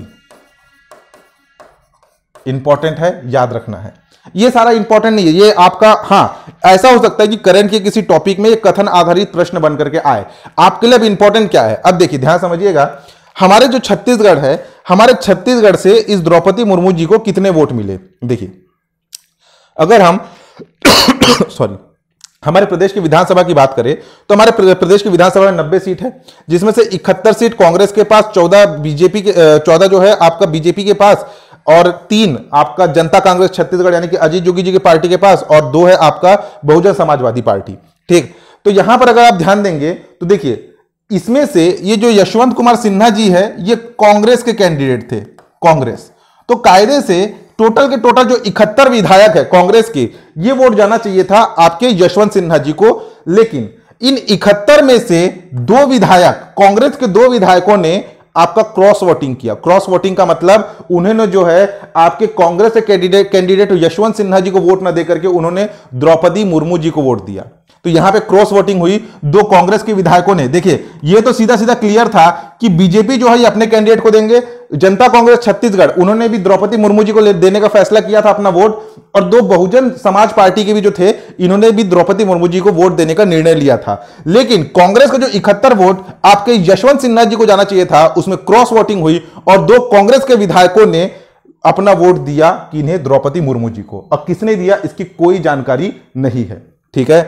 इंपॉर्टेंट है याद रखना है ये सारा इंपॉर्टेंट नहीं है ये आपका हाँ ऐसा हो सकता है कि करंट के किसी टॉपिक में ये कथन आधारित प्रश्न बन करके आए आपके लिए अब इंपॉर्टेंट क्या है अब देखिए ध्यान समझिएगा हमारे जो छत्तीसगढ़ है हमारे छत्तीसगढ़ से इस द्रौपदी मुर्मू जी को कितने वोट मिले देखिए अगर हम सॉरी हमारे प्रदेश की विधानसभा की बात करें तो हमारे प्रदेश की विधानसभा में 90 सीट है जिसमें से 71 सीट कांग्रेस के पास 14 बीजेपी के 14 जो है आपका बीजेपी के पास और तीन आपका जनता कांग्रेस छत्तीसगढ़ यानी कि अजीत जोगी जी की पार्टी के पास और दो है आपका बहुजन समाजवादी पार्टी ठीक तो यहां पर अगर आप ध्यान देंगे तो देखिए इसमें से ये जो यशवंत कुमार सिन्हा जी है ये कांग्रेस के कैंडिडेट थे कांग्रेस तो कायदे से टोटल के टोटल जो इकहत्तर विधायक है कांग्रेस के ये वोट जाना चाहिए था आपके यशवंत सिन्हा जी को लेकिन इन इकहत्तर में से दो विधायक कांग्रेस के दो विधायकों ने आपका क्रॉस वोटिंग किया क्रॉस वोटिंग का मतलब उन्होंने जो है आपके कांग्रेस के कैंडिडेट कैंडिडेट यशवंत सिन्हा जी को वोट ना देकर के उन्होंने द्रौपदी मुर्मू जी को वोट दिया तो यहां पे क्रॉस वोटिंग हुई दो कांग्रेस के विधायकों ने देखिए ये तो सीधा सीधा क्लियर था कि बीजेपी जो है अपने कैंडिडेट को देंगे जनता कांग्रेस छत्तीसगढ़ उन्होंने भी द्रौपदी मुर्मू जी को देने का फैसला किया था अपना वोट और दो बहुजन समाज पार्टी के भी जो थे इन्होंने भी द्रौपदी मुर्मू जी को वोट देने का निर्णय लिया था लेकिन कांग्रेस का जो इकहत्तर वोट आपके यशवंत सिन्हा जी को जाना चाहिए था उसमें क्रॉस वोटिंग हुई और दो कांग्रेस के विधायकों ने अपना वोट दिया किन्हें द्रौपदी मुर्मू जी को अब किसने दिया इसकी कोई जानकारी नहीं है ठीक है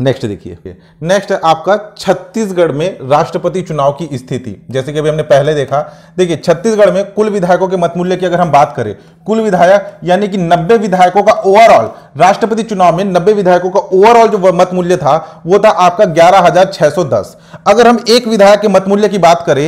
नेक्स्ट देखिए नेक्स्ट आपका छत्तीसगढ़ में राष्ट्रपति चुनाव की स्थिति जैसे कि अभी हमने पहले देखा देखिए छत्तीसगढ़ में कुल विधायकों के मत मूल्य की अगर हम बात करें कुल विधायक यानी कि 90 विधायकों का ओवरऑल राष्ट्रपति चुनाव में 90 विधायकों का ओवरऑल जो मत मूल्य था वो था आपका 11,610 अगर हम एक विधायक के मत मूल्य की बात करें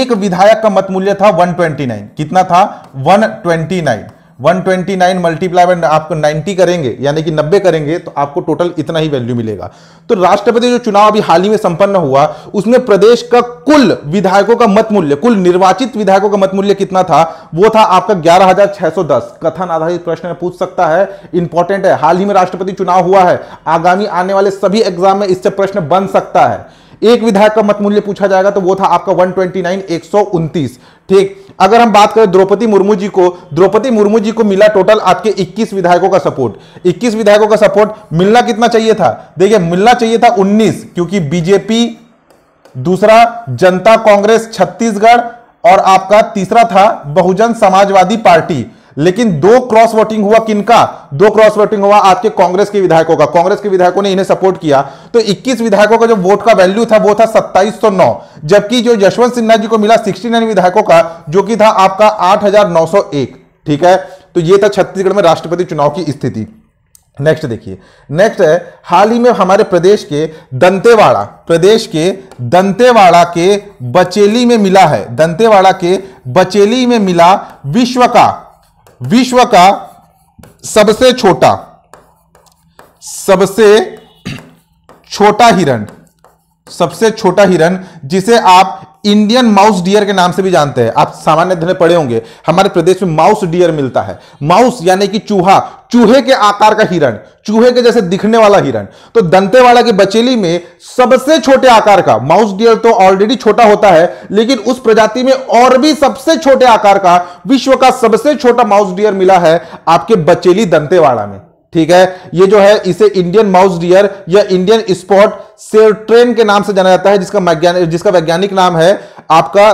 एक विधायक का मत मूल्य था 129 कितना था 129 129 मल्टीप्लाई बाय आपको 90 करेंगे यानी कि 90 करेंगे तो आपको टोटल इतना ही वैल्यू मिलेगा तो राष्ट्रपति जो चुनाव अभी हाल ही में संपन्न हुआ उसमें प्रदेश का कुल विधायकों का मत मूल्य कुल निर्वाचित विधायकों का मत मूल्य कितना था वो था आपका 11610 कथन आधारित प्रश्न पूछ सकता है इंपॉर्टेंट है हाल ही में राष्ट्रपति चुनाव हुआ है आगामी आने वाले सभी एग्जाम में इससे प्रश्न बन सकता है एक विधायक का मत मूल्य पूछा जाएगा तो वो था आपका 129 129 ठीक अगर हम बात करें द्रौपदी मुर्मू जी को द्रौपदी मुर्मू जी को मिला टोटल आपके 21 विधायकों का सपोर्ट 21 विधायकों का सपोर्ट मिलना कितना चाहिए था देखिए मिलना चाहिए था 19 क्योंकि बीजेपी दूसरा जनता कांग्रेस छत्तीसगढ़ और आपका तीसरा था बहुजन समाजवादी पार्टी लेकिन दो क्रॉस वोटिंग हुआ किनका दो क्रॉस वोटिंग हुआ आपके कांग्रेस के विधायकों का कांग्रेस के विधायकों ने इन्हें सपोर्ट किया तो 21 विधायकों का जो वोट का वैल्यू था वो था 2709 जबकि जो यशवंत सिन्हा जी को मिला 69 विधायकों का जो कि था आपका 8901 ठीक है तो ये था छत्तीसगढ़ में राष्ट्रपति चुनाव की स्थिति नेक्स्ट देखिए नेक्स्ट है हाल ही में हमारे प्रदेश के दंतेवाड़ा प्रदेश के दंतेवाड़ा के बचेली में मिला है दंतेवाड़ा के बचेली में मिला विश्व का विश्व का सबसे छोटा सबसे छोटा हिरण सबसे छोटा हिरण जिसे आप इंडियन माउस डियर के नाम से भी जानते हैं आप सामान्य धन पड़े होंगे हमारे प्रदेश में माउस डियर मिलता है माउस यानी कि चूहा चूहे के आकार का हिरण चूहे के जैसे दिखने वाला हिरण तो दंतेवाड़ा की बचेली में सबसे छोटे आकार का माउस डियर तो ऑलरेडी छोटा होता है लेकिन उस प्रजाति में और भी सबसे छोटे आकार का विश्व का सबसे छोटा माउस डियर मिला है आपके बचेली दंतेवाड़ा में ठीक है ये जो है इसे इंडियन माउस डियर या इंडियन स्पॉट सेल ट्रेन के नाम से जाना जाता है जिसका जिसका वैज्ञानिक नाम है आपका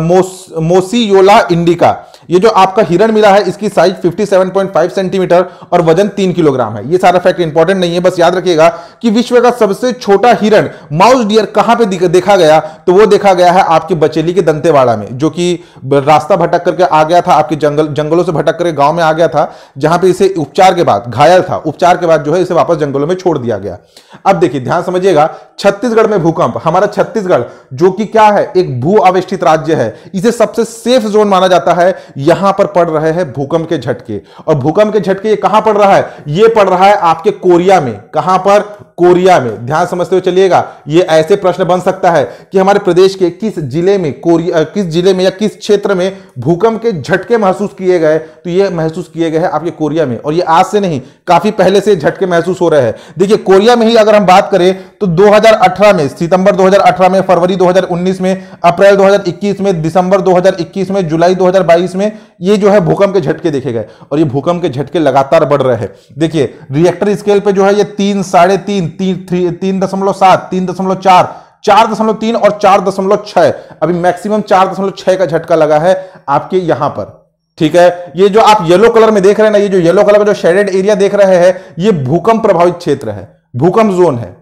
मोस, योला इंडिका ये जो आपका हिरण मिला है इसकी साइज 57.5 सेंटीमीटर और वजन 3 किलोग्राम है ये सारा फैक्ट इंपॉर्टेंट नहीं है बस याद रखिएगा कि विश्व का सबसे छोटा हिरण माउस डियर कहां पे देखा गया तो वो देखा गया है आपकी बचेली के दंतेवाड़ा में जो कि रास्ता भटक करके आ गया था आपके जंगल जंगलों से भटक करके गांव में आ गया था जहां पर इसे उपचार के बाद घायल था उपचार के बाद जो है इसे वापस जंगलों में छोड़ दिया गया अब देखिए ध्यान समझिएगा छत्तीसगढ़ में भूकंप हमारा छत्तीसगढ़ जो कि क्या है एक भू राज्य है इसे सबसे सेफ जोन माना जाता है यहां पर पड़ रहे हैं भूकंप के झटके और भूकंप के झटके ये कहां पड़ रहा है ये पड़ रहा है आपके कोरिया में कहां पर कोरिया में ध्यान समझते हुए चलिएगा ये ऐसे प्रश्न बन सकता है कि हमारे प्रदेश के किस जिले में कोरिया किस जिले में या किस क्षेत्र में भूकंप के झटके महसूस किए गए तो ये महसूस किए गए हैं आपके कोरिया में और ये आज से नहीं काफी पहले से झटके महसूस हो रहे हैं देखिए कोरिया में ही अगर हम बात करें तो 2018 में सितंबर 2018 में फरवरी 2019 में अप्रैल 2021 में दिसंबर 2021 में जुलाई 2022 में में ये जो है भूकंप के झटके देखे गए और ये भूकंप के झटके लगातार बढ़ रहे हैं देखिए रिएक्टर स्केल पे जो है ये तीन साढ़े तीन तीन थ्री तीन दशमलव सात तीन दशमलव चार चार दशमलव तीन और चार दशमलव छह अभी मैक्सिमम चार दशमलव छह का झटका लगा है आपके यहां पर ठीक है ये जो आप येलो कलर में देख रहे हैं ना ये जो येलो कलर का जो शेडेड एरिया देख रहे हैं ये भूकंप प्रभावित क्षेत्र है भूकंप जोन है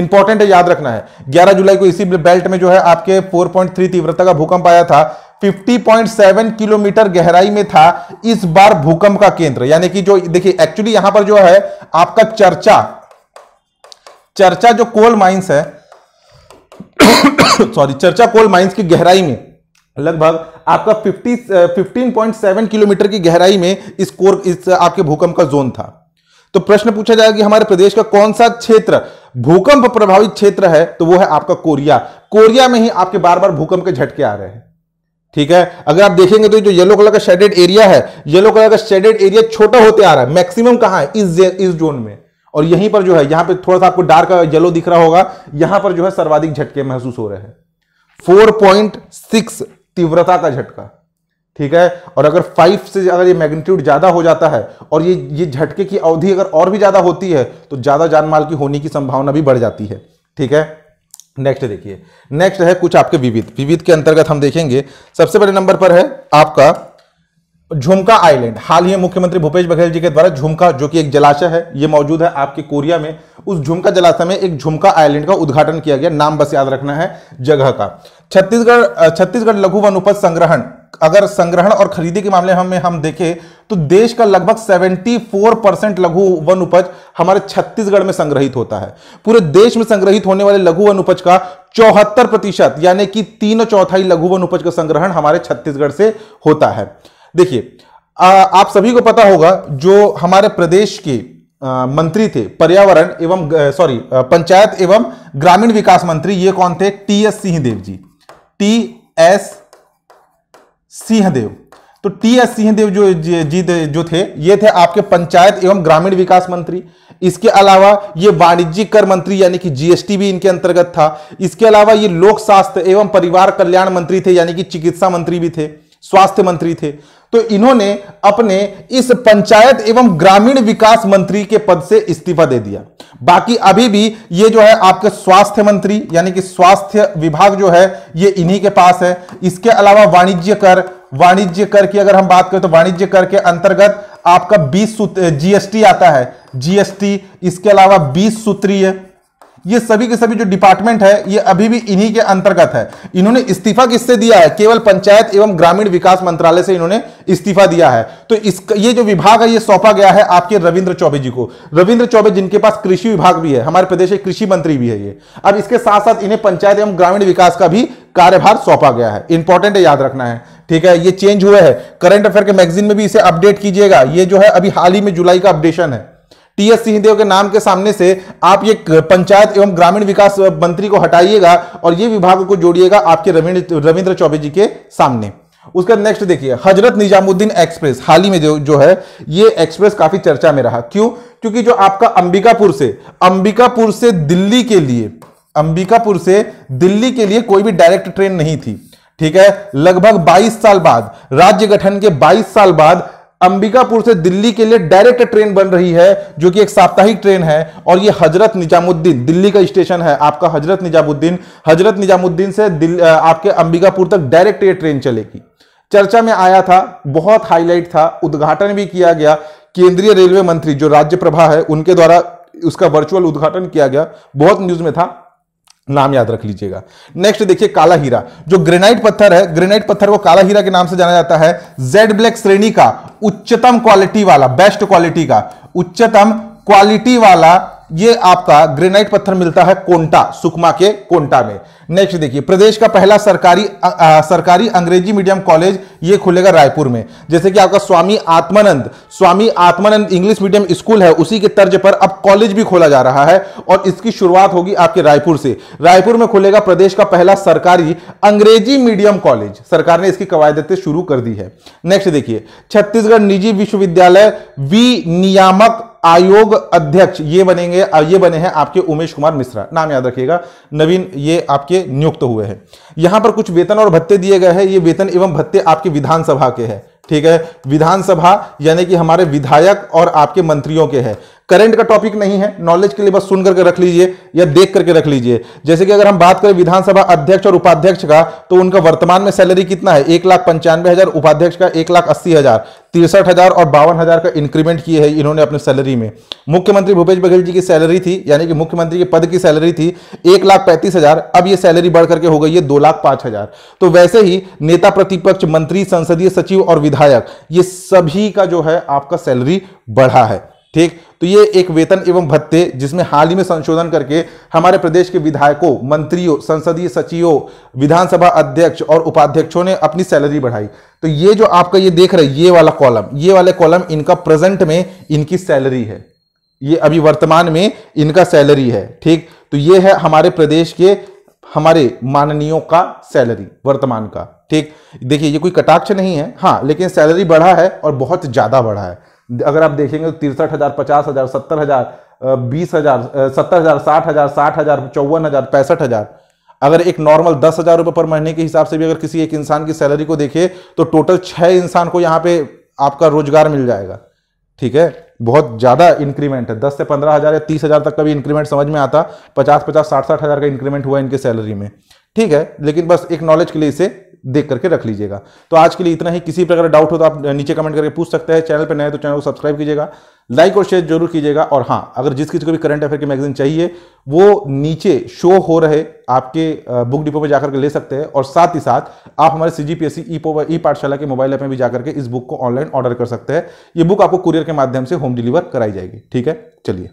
इंपॉर्टेंट है याद रखना है 11 जुलाई को इसी बेल्ट में जो है आपके 4.3 तीव्रता का भूकंप आया था 50.7 किलोमीटर गहराई में था इस बार भूकंप का केंद्र यानी कि जो देखिए एक्चुअली यहां पर जो है आपका चर्चा चर्चा जो कोल माइंस है सॉरी चर्चा कोल माइंस की गहराई में लगभग आपका 50 15.7 किलोमीटर की गहराई में इस कोर इस आपके भूकंप का जोन था तो प्रश्न पूछा जाएगा कि हमारे प्रदेश का कौन सा क्षेत्र भूकंप प्रभावित क्षेत्र है तो वो है आपका कोरिया कोरिया में ही आपके बार बार भूकंप के झटके आ रहे हैं ठीक है अगर आप देखेंगे तो जो येलो कलर का शेडेड एरिया है येलो कलर का शेडेड एरिया छोटा होते आ रहा है मैक्सिमम कहां है इस इस जोन में और यहीं पर जो है यहां पे थोड़ा सा आपको डार्क येलो दिख रहा होगा यहां पर जो है सर्वाधिक झटके महसूस हो रहे हैं फोर तीव्रता का झटका ठीक है और अगर फाइव से अगर ये मैग्नीट्यूड ज़्यादा हो जाता है और ये ये झटके की अवधि अगर और भी ज़्यादा होती है तो ज़्यादा जानमाल की होने की संभावना भी बढ़ जाती है ठीक है नेक्स्ट देखिए नेक्स्ट है कुछ आपके विविध विविध के अंतर्गत हम देखेंगे सबसे बड़े नंबर पर है आपका झुमका आइलैंड हाल ही मुख्यमंत्री भूपेश बघेल जी के द्वारा झुमका जो कि एक जलाशय है ये मौजूद है आपके कोरिया में उस झुमका जलाशय में एक झुमका आइलैंड का उद्घाटन किया गया नाम बस याद रखना है जगह का छत्तीसगढ़ छत्तीसगढ़ लघु वन उपज संग्रहण अगर संग्रहण और खरीदी के मामले में हम देखें तो देश का लगभग 74 परसेंट लघु वन उपज हमारे छत्तीसगढ़ में संग्रहित होता है पूरे देश में संग्रहित होने वाले लघु वन उपज का चौहत्तर प्रतिशत यानी कि तीन चौथाई लघु वन उपज का संग्रहण हमारे छत्तीसगढ़ से होता है देखिए आप सभी को पता होगा जो हमारे प्रदेश के मंत्री थे पर्यावरण एवं सॉरी पंचायत एवं ग्रामीण विकास मंत्री ये कौन थे T S Singhdeo ji T S Singhdeo तो टी एस सिंहदेव जो जी जो थे ये थे आपके पंचायत एवं ग्रामीण विकास मंत्री इसके अलावा ये वाणिज्यिक कर मंत्री यानी कि जीएसटी भी इनके अंतर्गत था इसके अलावा ये लोक स्वास्थ्य एवं परिवार कल्याण मंत्री थे यानी कि चिकित्सा मंत्री भी थे स्वास्थ्य मंत्री थे तो इन्होंने अपने इस पंचायत एवं ग्रामीण विकास मंत्री के पद से इस्तीफा दे दिया बाकी अभी भी ये जो है आपके स्वास्थ्य मंत्री यानी कि स्वास्थ्य विभाग जो है ये इन्हीं के पास है इसके अलावा वाणिज्य कर वाणिज्य कर की अगर हम बात करें तो वाणिज्य कर के अंतर्गत आपका बीस सूत्र जीएसटी आता है जीएसटी इसके अलावा बीस सूत्रीय ये सभी के सभी जो डिपार्टमेंट है ये अभी भी इन्हीं के अंतर्गत है इन्होंने इस्तीफा किससे दिया है केवल पंचायत एवं ग्रामीण विकास मंत्रालय से इन्होंने इस्तीफा दिया है तो इस ये जो विभाग है ये सौंपा गया है आपके रविंद्र चौबे जी को रविंद्र चौबे जिनके पास कृषि विभाग भी है हमारे प्रदेश के कृषि मंत्री भी है ये अब इसके साथ साथ इन्हें पंचायत एवं ग्रामीण विकास का भी कार्यभार सौंपा गया है इंपॉर्टेंट याद रखना है ठीक है ये चेंज हुआ है करंट अफेयर के मैगजीन में भी इसे अपडेट कीजिएगा ये जो है अभी हाल ही में जुलाई का अपडेशन है टीएस सिंहदेव के नाम के सामने से आप ये पंचायत एवं ग्रामीण विकास मंत्री को हटाइएगा और ये विभाग को जोड़िएगा आपके रविंद्र चौबे जी के सामने उसका नेक्स्ट देखिए हजरत निजामुद्दीन एक्सप्रेस हाल ही में जो, जो है ये एक्सप्रेस काफी चर्चा में रहा क्यों क्योंकि जो आपका अंबिकापुर से अंबिकापुर से दिल्ली के लिए अंबिकापुर से दिल्ली के लिए कोई भी डायरेक्ट ट्रेन नहीं थी ठीक है लगभग 22 साल बाद राज्य गठन के 22 साल बाद अंबिकापुर से दिल्ली के लिए डायरेक्ट ट्रेन बन रही है जो कि एक साप्ताहिक ट्रेन है और ये हजरत निजामुद्दीन दिल्ली का स्टेशन है आपका हजरत निजामुद्दीन हजरत निजामुद्दीन से आपके अंबिकापुर तक डायरेक्ट ये ट्रेन चलेगी चर्चा में आया था बहुत हाईलाइट था उद्घाटन भी किया गया केंद्रीय रेलवे मंत्री जो राज्य प्रभा है उनके द्वारा उसका वर्चुअल उद्घाटन किया गया बहुत न्यूज में था नाम याद रख लीजिएगा नेक्स्ट देखिए काला हीरा जो ग्रेनाइट पत्थर है ग्रेनाइट पत्थर को काला हीरा के नाम से जाना जाता है जेड ब्लैक श्रेणी का उच्चतम क्वालिटी वाला बेस्ट क्वालिटी का उच्चतम क्वालिटी वाला ये आपका ग्रेनाइट पत्थर मिलता है कोंटा सुकमा के कोंटा में नेक्स्ट देखिए प्रदेश का पहला सरकारी आ, आ, सरकारी अंग्रेजी मीडियम कॉलेज ये खुलेगा रायपुर में जैसे कि आपका Swami Atmanand Swami Atmanand English medium school है उसी के तर्ज पर अब कॉलेज भी खोला जा रहा है और इसकी शुरुआत होगी आपके रायपुर से रायपुर में खुलेगा प्रदेश का पहला सरकारी अंग्रेजी मीडियम कॉलेज सरकार ने इसकी कवायदतें शुरू कर दी है नेक्स्ट देखिए छत्तीसगढ़ निजी विश्वविद्यालय विनियामक आयोग अध्यक्ष ये बनेंगे ये बने हैं आपके उमेश कुमार मिश्रा नाम याद रखिएगा नवीन ये आपके नियुक्त हुए हैं यहां पर कुछ वेतन और भत्ते दिए गए हैं ये वेतन एवं भत्ते आपके विधानसभा के हैं ठीक है विधानसभा यानी कि हमारे विधायक और आपके मंत्रियों के हैं करंट का टॉपिक नहीं है नॉलेज के लिए बस सुन करके रख लीजिए या देख करके रख लीजिए जैसे कि अगर हम बात करें विधानसभा अध्यक्ष और उपाध्यक्ष का तो उनका वर्तमान में सैलरी कितना है एक लाख पंचानवे हजार उपाध्यक्ष का एक लाख अस्सी हजार तिरसठ हजार और बावन हजार का इंक्रीमेंट किए है इन्होंने अपने सैलरी में मुख्यमंत्री भूपेश बघेल जी की सैलरी थी यानी कि मुख्यमंत्री के पद की सैलरी थी एक लाख पैंतीस हजार अब ये सैलरी बढ़ करके हो गई है दो लाख पांच हजार तो वैसे ही नेता प्रतिपक्ष मंत्री संसदीय सचिव और विधायक ये सभी का जो है आपका सैलरी बढ़ा है ठीक तो ये एक वेतन एवं भत्ते जिसमें हाल ही में संशोधन करके हमारे प्रदेश के विधायकों मंत्रियों संसदीय सचिवों विधानसभा अध्यक्ष और उपाध्यक्षों ने अपनी सैलरी बढ़ाई तो ये जो आपका ये देख रहे ये वाला कॉलम ये वाले कॉलम इनका प्रेजेंट में इनकी सैलरी है ये अभी वर्तमान में इनका सैलरी है ठीक तो ये है हमारे प्रदेश के हमारे माननीयों का सैलरी वर्तमान का ठीक देखिए ये कोई कटाक्ष नहीं है हाँ लेकिन सैलरी बढ़ा है और बहुत ज़्यादा बढ़ा है अगर आप देखेंगे तो तिरसठ हजार पचास हजार सत्तर हजार बीस हजार सत्तर हजार साठ हजार साठ हजार चौवन हजार पैंसठ हजार अगर एक नॉर्मल दस हजार रुपये पर महीने के हिसाब से भी अगर किसी एक इंसान की सैलरी को देखे तो टोटल छः इंसान को यहाँ पे आपका रोजगार मिल जाएगा ठीक है बहुत ज़्यादा इंक्रीमेंट है दस से पंद्रह हज़ार या तीस हज़ार तक का भी इंक्रीमेंट समझ में आता पचास पचास साठ साठ हज़ार का इंक्रीमेंट हुआ इनके सैलरी में ठीक है लेकिन बस एक नॉलेज के लिए इसे देख करके रख लीजिएगा तो आज के लिए इतना ही किसी प्रकार डाउट हो तो आप नीचे कमेंट करके पूछ सकते हैं चैनल पर नए तो चैनल को सब्सक्राइब कीजिएगा लाइक और शेयर जरूर कीजिएगा और हाँ अगर जिस किसी को भी करंट अफेयर की मैगजीन चाहिए वो नीचे शो हो रहे आपके बुक डिपो पर जाकर के ले सकते हैं और साथ ही साथ आप हमारे सी जी पी एस सी ई पाठशाला के मोबाइल ऐप में भी जाकर के इस बुक को ऑनलाइन ऑर्डर कर सकते हैं ये बुक आपको कुरियर के माध्यम से होम डिलीवर कराई जाएगी ठीक है चलिए